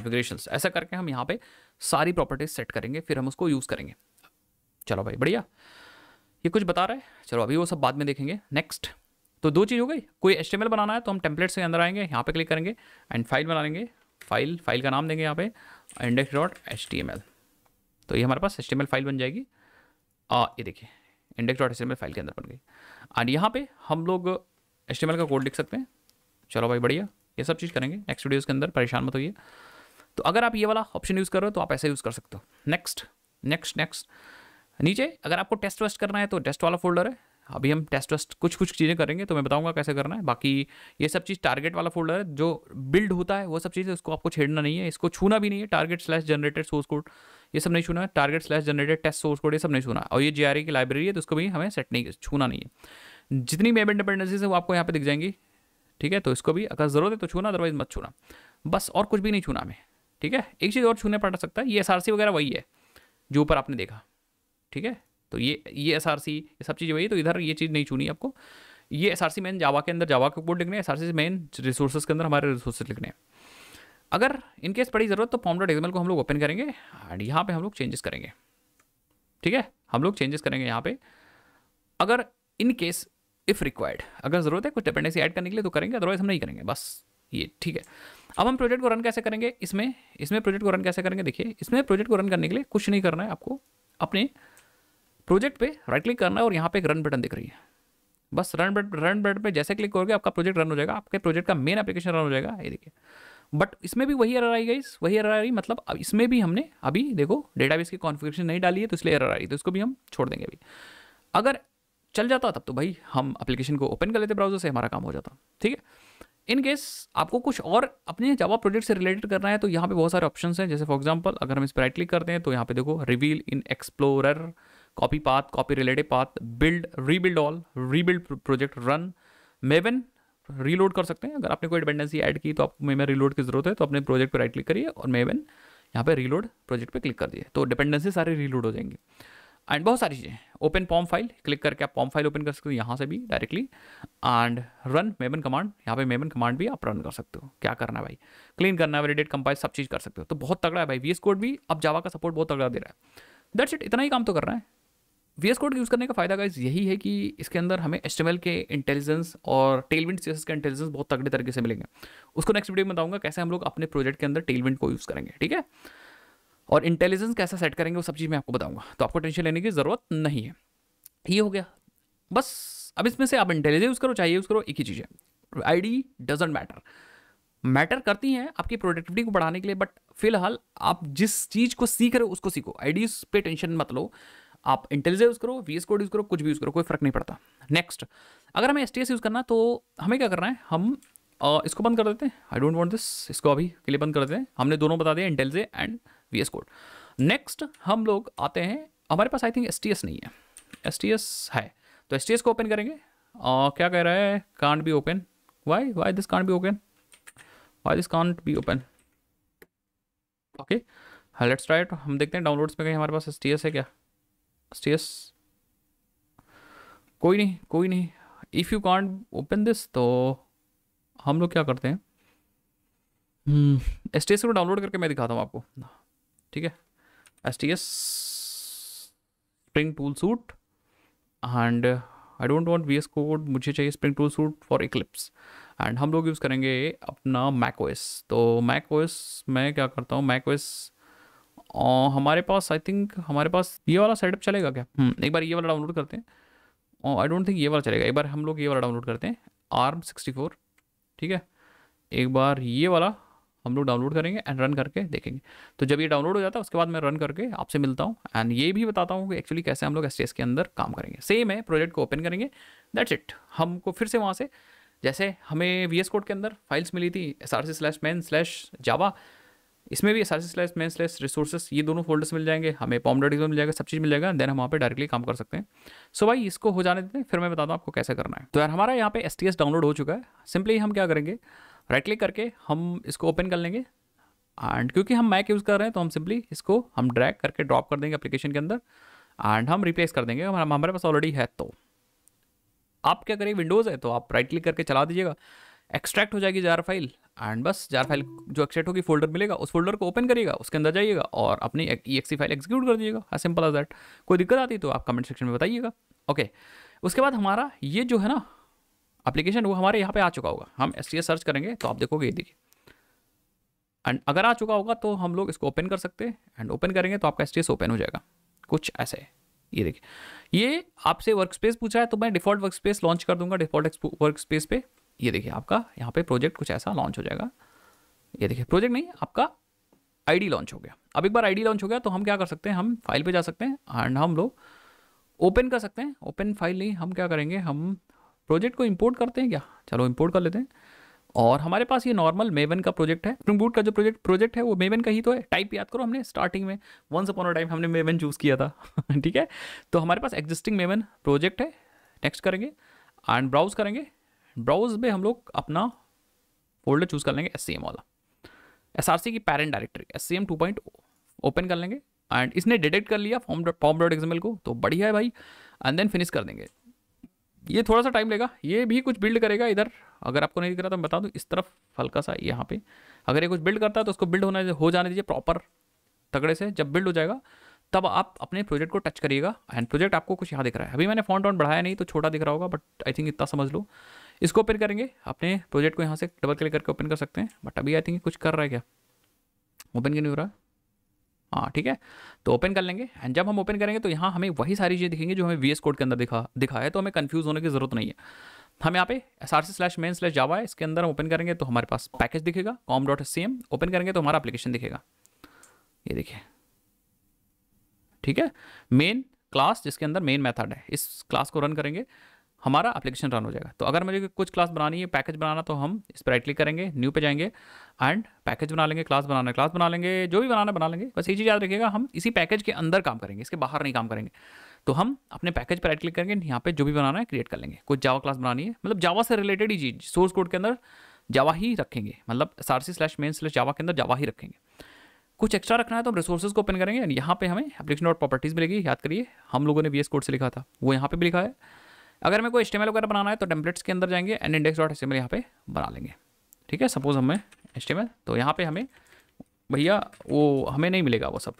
mail ऐसा करके हम यहाँ पे सारी प्रॉपर्टीज सेट करेंगे फिर हम उसको यूज़ करेंगे चलो भाई बढ़िया ये कुछ बता रहा है चलो अभी वो सब बाद में देखेंगे नेक्स्ट तो दो चीज़ हो गई कोई एच बनाना है तो हम टेम्पलेट्स के अंदर आएंगे यहाँ पे क्लिक करेंगे एंड फाइल बना लेंगे फाइल फाइल का नाम देंगे यहाँ पे इंडेक्स डॉट एच तो ये हमारे पास एच फाइल बन जाएगी आ, ये देखिए इंडेक्स डॉट एच फाइल के अंदर बन गई एंड यहाँ पर हम लोग एच का कोड लिख सकते हैं चलो भाई बढ़िया ये सब चीज़ करेंगे नेक्स्ट वीडियोज़ के अंदर परेशान मत होइए तो अगर आप ये वाला ऑप्शन यूज़ कर रहे हो तो आप ऐसे यूज़ कर सकते हो नेक्स्ट नेक्स्ट नेक्स्ट नीचे अगर आपको टेस्ट वेस्ट करना है तो टेस्ट वाला फोल्डर है अभी हम टेस्ट वेस्ट कुछ कुछ चीज़ें करेंगे तो मैं बताऊंगा कैसे करना है बाकी ये सब चीज़ टारगेट वाला फोल्डर है जो बिल्ड होता है वो सब चीज़ें उसको आपको छेड़ना नहीं है इसको छूना भी नहीं है target slash generated source code ये सब नहीं छूना है target slash generated test source code ये सब नहीं छूना और ये जे e की लाइब्रेरी है तो उसको भी हमें सेट नहीं छूना नहीं है जितनी वेब इंडिपेंडेंसीज है वो आपको यहाँ पर दिख जाएंगी ठीक है तो इसको भी अगर ज़रूरत है तो छूना अदरवाइज मत छूना बस और कुछ भी नहीं छूना हमें ठीक है एक चीज़ और छूने पड़ सकता है ये एस वगैरह वही है जो ऊपर आपने देखा ठीक है तो ये ये एस आर सी ये सब चीज़ें वही तो इधर ये चीज़ नहीं छूनी आपको ये S R C main Java के अंदर जावा के कोड लिखने S R C main resources के अंदर हमारे रिसोर्सेज लिखने हैं अगर इनकेस पड़ी ज़रूरत तो फॉर्म डॉट एक्सएमएल को हम लोग ओपन करेंगे एंड यहाँ पे हम लोग चेंजेस करेंगे ठीक है हम लोग चेंजेस करेंगे यहाँ पे अगर इन केस इफ़ रिक्वायर्ड अगर ज़रूरत है कुछ डिपेंडेंसी ऐड करने के लिए तो करेंगे अदरवाइज हम नहीं करेंगे बस ये ठीक है अब हम प्रोजेक्ट को रन कैसे करेंगे इसमें इसमें प्रोजेक्ट को रन कैसे करेंगे देखिए इसमें प्रोजेक्ट को रन करने के लिए कुछ नहीं करना है आपको अपने प्रोजेक्ट पे राइट क्लिक करना है और यहाँ पे एक रन बटन दिख रही है बस रन बट रन बटन पे जैसे क्लिक करोगे आपका प्रोजेक्ट रन हो जाएगा आपके प्रोजेक्ट का मेन एप्लीकेशन रन हो जाएगा ये देखिए बट इसमें भी वही एरर आई गई वही एरर आ रही मतलब इसमें भी हमने अभी देखो डेटाबेस की कॉन्फ़िगरेशन नहीं डाली है तो इसलिए एरर आ रही तो इसको भी हम छोड़ देंगे अभी अगर चल जाता तब तो भाई हम एप्लीकेशन को ओपन कर लेते ब्राउजर से हमारा काम हो जाता ठीक है इन केस आपको कुछ और अपने जवाब प्रोजेक्ट से रिलेटेड करना है तो यहाँ पे बहुत सारे ऑप्शंस हैं जैसे फॉर एग्जांपल अगर हम इस पर राइट क्लिक करते हैं तो यहाँ पे देखो reveal in explorer copy path copy related path build rebuild all rebuild project run Maven reload कर सकते हैं अगर आपने कोई डिपेंडेंसी ऐड की तो आपको मेवन रीलोड की जरूरत है तो अपने प्रोजेक्ट पर राइट क्लिक करिए और मेवन यहाँ पे रीलोड प्रोजेक्ट पर क्लिक कर दिए तो डिपेंडेंसी सारी रीलोड हो जाएंगे एंड बहुत सारी चीज़ें ओपन पॉम फाइल क्लिक करके आप पॉम फाइल ओपन कर सकते हो यहाँ से भी directly and run Maven command यहाँ पे मेमन कमांड भी आप रन कर सकते हो क्या करना है भाई क्लीन करना है वैलिडेट कंपाइल सब चीज़ कर सकते हो तो बहुत तगड़ा है भाई वी कोड भी अब जावा का सपोर्ट बहुत तगड़ा दे रहा है दैट्स इट इतना ही काम तो करना है वी कोड यूज़ करने का फ़ायदा गाइज यही है कि इसके अंदर हमें एस के इंटेलिजेंस और टेलविंट सी का इंटेलिजेंस बहुत तगड़े तरीके से मिलेंगे उसको नेक्स्ट वीडियो में बताऊंगा कैसे हम लोग अपने प्रोजेक्ट के अंदर टेलविंट को यूज़ करेंगे ठीक है और इंटेलिजेंस कैसा सेट करेंगे वो सब चीज़ मैं आपको बताऊंगा तो आपको टेंशन लेने की ज़रूरत नहीं है ये हो गया बस अब इसमें से आप इंटेलिजेंस यूज़ करो चाहिए यूज़ करो एक ही चीज़ है I D doesn't matter matter करती हैं आपकी प्रोडक्टिविटी को बढ़ाने के लिए बट फिलहाल आप जिस चीज़ को सीख रहे हो उसको सीखो आइडियज पे टेंशन मत लो आप इंटेलिजेंस यूज़ करो वी कोड यूज़ करो कुछ भी यूज़ करो कोई फर्क नहीं पड़ता नेक्स्ट अगर हमें एस यूज़ करना तो हमें क्या करना है हम आ, इसको बंद कर देते हैं आई डोंट वॉन्ट दिस इसको अभी के लिए बंद कर देते हैं हमने दोनों बता दिया IntelliJ and V code next हम लोग आते हैं हमारे पास आई थिंक एस नहीं है एस है तो एस को ओपन करेंगे आ, क्या कह रहा है can't be open why why this can't be open why this can't be open okay let's try हम देखते हैं डाउनलोड्स में कहीं हमारे पास एस है क्या सीएस कोई नहीं कोई नहीं if you can't open this तो हम लोग क्या करते हैं एस टी एस को डाउनलोड करके मैं दिखाता हूँ आपको ठीक है S T S spring tool suite and I don't want V S code मुझे चाहिए spring tool suite for Eclipse and हम लोग यूज़ करेंगे अपना मैक ओएस तो मैक ओएस मैं क्या करता हूँ मैक ओएस और हमारे पास आई थिंक हमारे पास ये वाला सेटअप चलेगा क्या हम्म। एक बार ये वाला डाउनलोड करते हैं और आई डोंट थिंक ये वाला चलेगा एक बार हम लोग ये वाला डाउनलोड करते हैं आर्म सिक्सटी फोर ठीक है एक बार ये वाला हम लोग डाउनलोड करेंगे एंड रन करके देखेंगे तो जब ये डाउनलोड हो जाता है उसके बाद मैं रन करके आपसे मिलता हूँ एंड ये भी बताता हूँ कि एक्चुअली कैसे हम लोग एस के अंदर काम करेंगे सेम है प्रोजेक्ट को ओपन करेंगे दैट्स इट हमको फिर से वहाँ से जैसे हमें वी कोड के अंदर फाइल्स मिली थी S R C slash main slash Java इसमें भी S slash main slash resources ये दोनों फोल्डर्स मिल जाएंगे हमें पॉम डॉट मिल जाएगा सब चीज़ मिल जाएगा देन हम वहाँ पे डायरेक्टली काम कर सकते हैं सो so भाई इसको हो जाने देते हैं फिर मैं बताता हूँ आपको कैसे करना है तो यार हमारा यहाँ पे एस डाउनलोड हो चुका है सिंपली हम क्या करेंगे राइट क्लिक करके हम इसको ओपन कर लेंगे एंड क्योंकि हम मैक यूज़ कर रहे हैं तो हम सिंपली इसको हम ड्रैग करके ड्रॉप कर देंगे एप्लीकेशन के अंदर एंड हम रिप्लेस कर देंगे हमारा हमारे पास ऑलरेडी है तो आप क्या करें विंडोज़ है तो आप राइट क्लिक करके चला दीजिएगा एक्सट्रैक्ट हो जाएगी जार फाइल एंड बस जार फाइल जो एक्सेट होगी फोल्डर मिलेगा उस फोल्डर को ओपन करिएगा उसके अंदर जाइएगा और अपनी ई एक्सी फाइल एग्जीक्यूट कर दीजिएगा एज सिंपल एज दैट कोई दिक्कत आती तो आप कमेंट सेक्शन में बताइएगा ओके उसके बाद हमारा ये जो है ना अप्लीकेशन वो हमारे यहाँ पे आ चुका होगा हम एस सर्च करेंगे तो आप देखोगे ये देखिए एंड अगर आ चुका होगा तो हम लोग इसको ओपन कर सकते हैं एंड ओपन करेंगे तो आपका एस ओपन हो जाएगा कुछ ऐसे है ये देखिए ये आपसे वर्क स्पेस पूछा है तो मैं डिफॉल्ट वर्क स्पेस लॉन्च कर दूंगा डिफॉल्ट वर्क स्पेस पे ये देखिए आपका यहाँ पे प्रोजेक्ट कुछ ऐसा लॉन्च हो जाएगा ये देखिए प्रोजेक्ट नहीं आपका आईडी लॉन्च हो गया अब एक बार आईडी लॉन्च हो गया तो हम क्या कर सकते हैं हम फाइल पे जा सकते हैं एंड हम लोग ओपन कर सकते हैं ओपन फाइल नहीं हम क्या करेंगे हम प्रोजेक्ट को इम्पोर्ट करते हैं क्या चलो इम्पोर्ट कर लेते हैं और हमारे पास ये नॉर्मल मेवन का प्रोजेक्ट है स्प्रिंग बूट का जो प्रोजेक्ट प्रोजेक्ट है वो मेवन का ही तो है टाइप याद करो हमने स्टार्टिंग में वंस अपॉन अ टाइम हमने मेवन चूज़ किया था ठीक है तो हमारे पास एग्जिस्टिंग मेवन प्रोजेक्ट है नेक्स्ट करेंगे एंड ब्राउज करेंगे ब्राउज में हम लोग अपना फोल्डर चूज़ कर लेंगे एस वाला एस की parent directory S C open कर लेंगे एंड इसने डिटेक्ट कर लिया फॉर्म फॉर्म डॉट एक्सएमएल को तो बढ़िया है भाई एंड देन फिनिश कर देंगे ये थोड़ा सा टाइम लेगा ये भी कुछ बिल्ड करेगा इधर अगर आपको नहीं दिख रहा तो मैं बता दूँ इस तरफ हल्का सा यहाँ पे अगर ये कुछ बिल्ड करता है तो उसको बिल्ड होना हो जाने दीजिए प्रॉपर तगड़े से जब बिल्ड हो जाएगा तब आप अपने प्रोजेक्ट को टच करिएगा एंड प्रोजेक्ट आपको कुछ यहाँ दिख रहा है अभी मैंने फॉन्ट ऑन बढ़ाया नहीं तो छोटा दिख रहा होगा बट आई थिंक इतना समझ लो इसको ओपन करेंगे अपने प्रोजेक्ट को यहाँ से डबल क्लिक करके ओपन कर सकते हैं बट अभी आई थिंक कुछ कर रहा है क्या ओपन क्यों नहीं हो रहा हाँ ठीक है तो ओपन कर लेंगे एंड जब हम ओपन करेंगे तो यहाँ हमें वही सारी चीज़ें दिखेंगे जो हमें वी कोड के अंदर दिखा दिखा है तो हमें कन्फ्यूज़ होने की ज़रूरत नहीं है हम यहाँ पे S R C slash main slash Java है इसके अंदर हम ओपन करेंगे तो हमारे पास पैकेज दिखेगा com dot C M open करेंगे तो हमारा एप्लीकेशन दिखेगा ये देखिए ठीक है मेन क्लास जिसके अंदर मेन मेथड है इस क्लास को रन करेंगे हमारा एप्लीकेशन रन हो जाएगा तो अगर मुझे कुछ क्लास बनानी है पैकेज बनाना तो हम इस पर क्लिक करेंगे न्यू पे जाएंगे एंड पैकेज बना लेंगे क्लास बनाना क्लास बना लेंगे जो भी बनाना बना लेंगे बस ये चीज़ याद रखिएगा हम इसी पैकेज के अंदर काम करेंगे इसके बाहर नहीं काम करेंगे तो हम अपने पैकेज पर राइट क्लिक करेंगे यहाँ पे जो भी बनाना है क्रिएट कर लेंगे कुछ जावा क्लास बनानी है मतलब जावा से रिलेटेड ही चीज सोर्स कोड के अंदर जावा ही रखेंगे मतलब S R C slash main slash Java के अंदर जावा ही रखेंगे कुछ एक्स्ट्रा रखना है तो हम रिसोर्सेज को ओपन करेंगे एंड यहाँ पे हमें एप्लीकेशन और प्रॉपर्टीज़ मिलेगी याद करिए हम लोगों ने वी कोड से लिखा था वो यहाँ पे भी लिखा है अगर हमें कोई एस्टेमल वगैरह बनाना है तो टेम्पलेट्स के अंदर जाएंगे एंड इंडेक्स डॉट एच यहाँ पे बना लेंगे ठीक है सपोज हमें एस्टेमल तो यहाँ पे हमें भैया वो हमें नहीं मिलेगा वो सब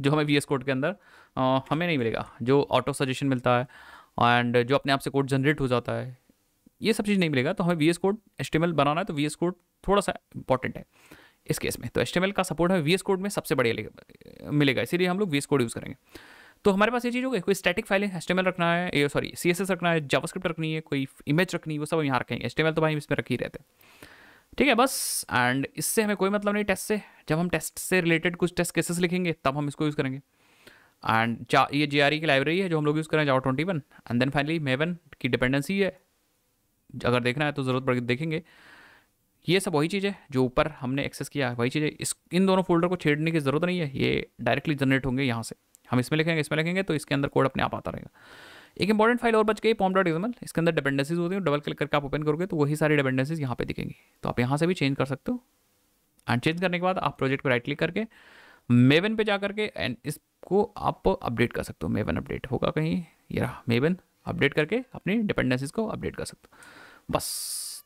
जो हमें वी कोड के अंदर आ, हमें नहीं मिलेगा जो ऑटो सजेशन मिलता है एंड जो अपने आप से कोड जनरेट हो जाता है ये सब चीज़ नहीं मिलेगा तो हमें वी कोड एस्टेमल बनाना है तो वी कोड थोड़ा सा इंपॉर्टेंट है इस केस में तो एस्टेमल का सपोर्ट हमें वी कोड में सबसे बढ़िया मिलेगा इसीलिए हम लोग वी कोड यूज़ करेंगे तो हमारे पास ये चीज़ हो गई कोई स्टैटिक फाइलें एस्टेमल रखना है सॉरी सी रखना है जावास्क्रिप्ट रखनी है कोई इमेज रखनी है वो सब हम यहाँ रखेंगे एस्टेमल तो भाई इसमें रख ही रहते ठीक है बस एंड इससे हमें कोई मतलब नहीं टेस्ट से जब हम टेस्ट से रिलेटेड कुछ टेस्ट केसेस लिखेंगे तब हम इसको यूज़ करेंगे एंड ये जे e की लाइब्रेरी है जो हम लोग यूज़ करें जाओ twenty one and then finally Maven की डिपेंडेंसी है अगर देखना है तो ज़रूरत पड़ेगी देखेंगे ये सब वही चीज़ है जो ऊपर हमने एक्सेस किया है वही चीज़ है इस इन दोनों फोल्डर को छेड़ने की ज़रूरत नहीं है ये डायरेक्टली जनरेट होंगे यहाँ से हम इसमें लिखेंगे इसमें लिखेंगे तो इसके अंदर कोड अपने आप आता रहेगा एक इंपॉर्टेंट फाइल और बच गई पॉम डॉट एक्सएमएल इसके अंदर डिपेंडेंसीज होती है डबल क्लिक करके आप ओपन करोगे तो वही सारी डिपेंडेंसीज यहाँ पे दिखेंगे तो आप यहाँ से भी चेंज कर सकते हो एंड चेंज करने के बाद आप प्रोजेक्ट को राइट क्लिक करके मेवन पे जा करके एंड इसको आप अपडेट कर सकते हो मेवन अपडेट होगा कहीं ये रहा मेवन अपडेट करके अपनी डिपेंडेंसीज को अपडेट कर सकते हो बस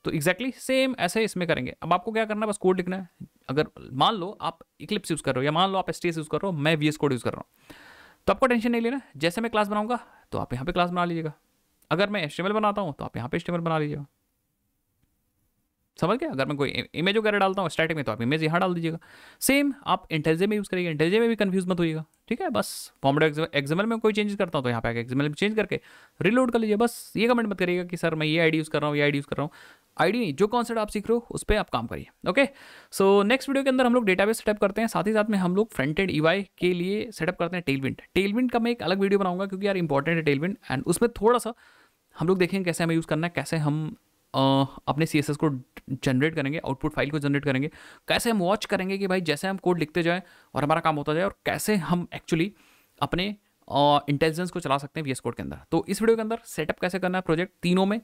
तो एग्जैक्टली exactly सेम ऐसे इसमें करेंगे अब आपको क्या करना है बस कोड लिखना है अगर मान लो आप इक्लिप्स यूज़ कर रहे हो या मान लो आप एस यूज़ कर रहे हो मैं वी कोड यूज़ कर रहा हूँ तो आपको टेंशन नहीं लेना जैसे मैं क्लास बनाऊंगा तो आप यहाँ पे क्लास बना लीजिएगा अगर मैं एस्टेमल बनाता हूँ तो आप यहाँ पे एस्टेमल बना लीजिएगा समझ गए अगर मैं कोई इमेज वगैरह डालता हूँ स्टैटिक में तो आप इमेज यहाँ डाल दीजिएगा सेम आप इंटेलिजे में यूज़ करिएगा इंटेलिजे में भी कन्फ्यूज मत होइएगा ठीक है बस फॉर्मेट एग्जामल में कोई चेंजेस करता हूँ तो यहाँ पे आगे एग्जामल में चेंज करके रिलोड कर लीजिए बस ये कमेंट मत करिएगा कि सर मैं ये आईडी यूज़ कर रहा हूँ ये आईडी यूज़ कर रहा हूँ आईडी नहीं जो कॉन्सेप्ट आप सीख रहे हो उस पर आप काम करिए ओके सो नेक्स्ट वीडियो के अंदर हम लोग डेटाबेस सेटअप करते हैं साथ ही साथ में हम लोग फ्रंटेड ईवाई e के लिए सेटअप करते हैं टेलविंट टेलविंट का मैं एक अलग वीडियो बनाऊंगा क्योंकि यार इंपॉर्टेंट है टेलविंट एंड उसमें थोड़ा सा हम लोग देखेंगे कैसे हमें यूज़ करना है कैसे हम आ, अपने सी को जनरेट करेंगे आउटपुट फाइल को जनरेट करेंगे कैसे हम वॉच करेंगे कि भाई जैसे हम कोड लिखते जाएँ और हमारा काम होता जाए और कैसे हम एक्चुअली अपने इंटेलिजेंस को चला सकते हैं वी कोड के अंदर तो इस वीडियो के अंदर सेटअप कैसे करना है प्रोजेक्ट तीनों में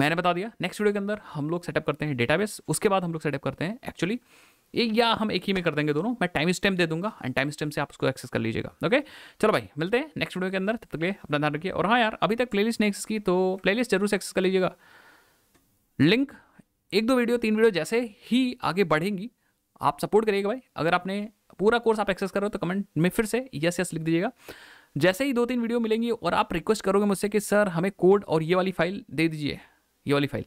मैंने बता दिया नेक्स्ट वीडियो के अंदर हम लोग सेटअप करते हैं डेटाबेस उसके बाद हम लोग सेटअप करते हैं एक्चुअली एक या हम एक ही में कर देंगे दोनों मैं टाइम स्टेम दे दूंगा एंड टाइम स्टेम से आप उसको एक्सेस कर लीजिएगा ओके चलो भाई मिलते हैं नेक्स्ट वीडियो के अंदर तब तक के अपना ध्यान रखिए और हाँ यार अभी तक प्लेलिस्ट नहीं एक्सेस की तो प्लेलिस्ट जरूर से एक्सेस कर लीजिएगा लिंक एक दो वीडियो तीन वीडियो जैसे ही आगे बढ़ेंगी आप सपोर्ट करिएगा भाई अगर आपने पूरा कोर्स आप एक्सेस कर रहे हो तो कमेंट में फिर से यस यस लिख दीजिएगा जैसे ही दो तीन वीडियो मिलेंगी और आप रिक्वेस्ट करोगे मुझसे कि सर हमें कोड और ये वाली फाइल दे दीजिए ये वाली फाइल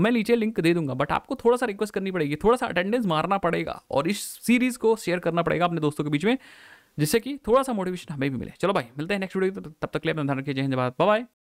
मैं नीचे लिंक दे दूंगा बट आपको थोड़ा सा रिक्वेस्ट करनी पड़ेगी थोड़ा सा अटेंडेंस मारना पड़ेगा और इस सीरीज़ को शेयर करना पड़ेगा अपने दोस्तों के बीच में जिससे कि थोड़ा सा मोटिवेशन हमें भी मिले चलो भाई मिलते हैं नेक्स्ट वीडियो तब तक के लिए अपना ध्यान रखिए जय हिंद बाय